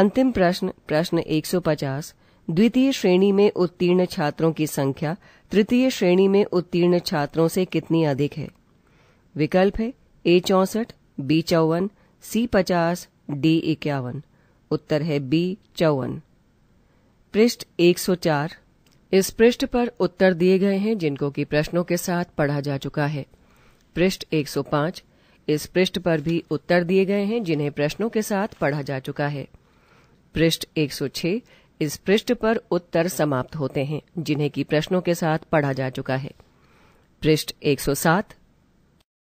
Speaker 1: अंतिम प्रश्न प्रश्न 150 द्वितीय श्रेणी में उत्तीर्ण छात्रों की संख्या तृतीय श्रेणी में उत्तीर्ण छात्रों से कितनी अधिक है विकल्प है ए चौसठ बी चौवन सी पचास डी इक्यावन उत्तर है बी चौवन पृष्ठ 104 इस पृष्ठ पर उत्तर दिए गए हैं जिनको कि प्रश्नों के साथ पढ़ा जा चुका है पृष्ठ 105 इस पृष्ठ पर भी उत्तर दिए गए हैं जिन्हें प्रश्नों के साथ पढ़ा जा चुका है पृष्ठ 106 इस पृष्ठ पर उत्तर समाप्त होते हैं जिन्हें कि प्रश्नों के साथ पढ़ा जा चुका है पृष्ठ सात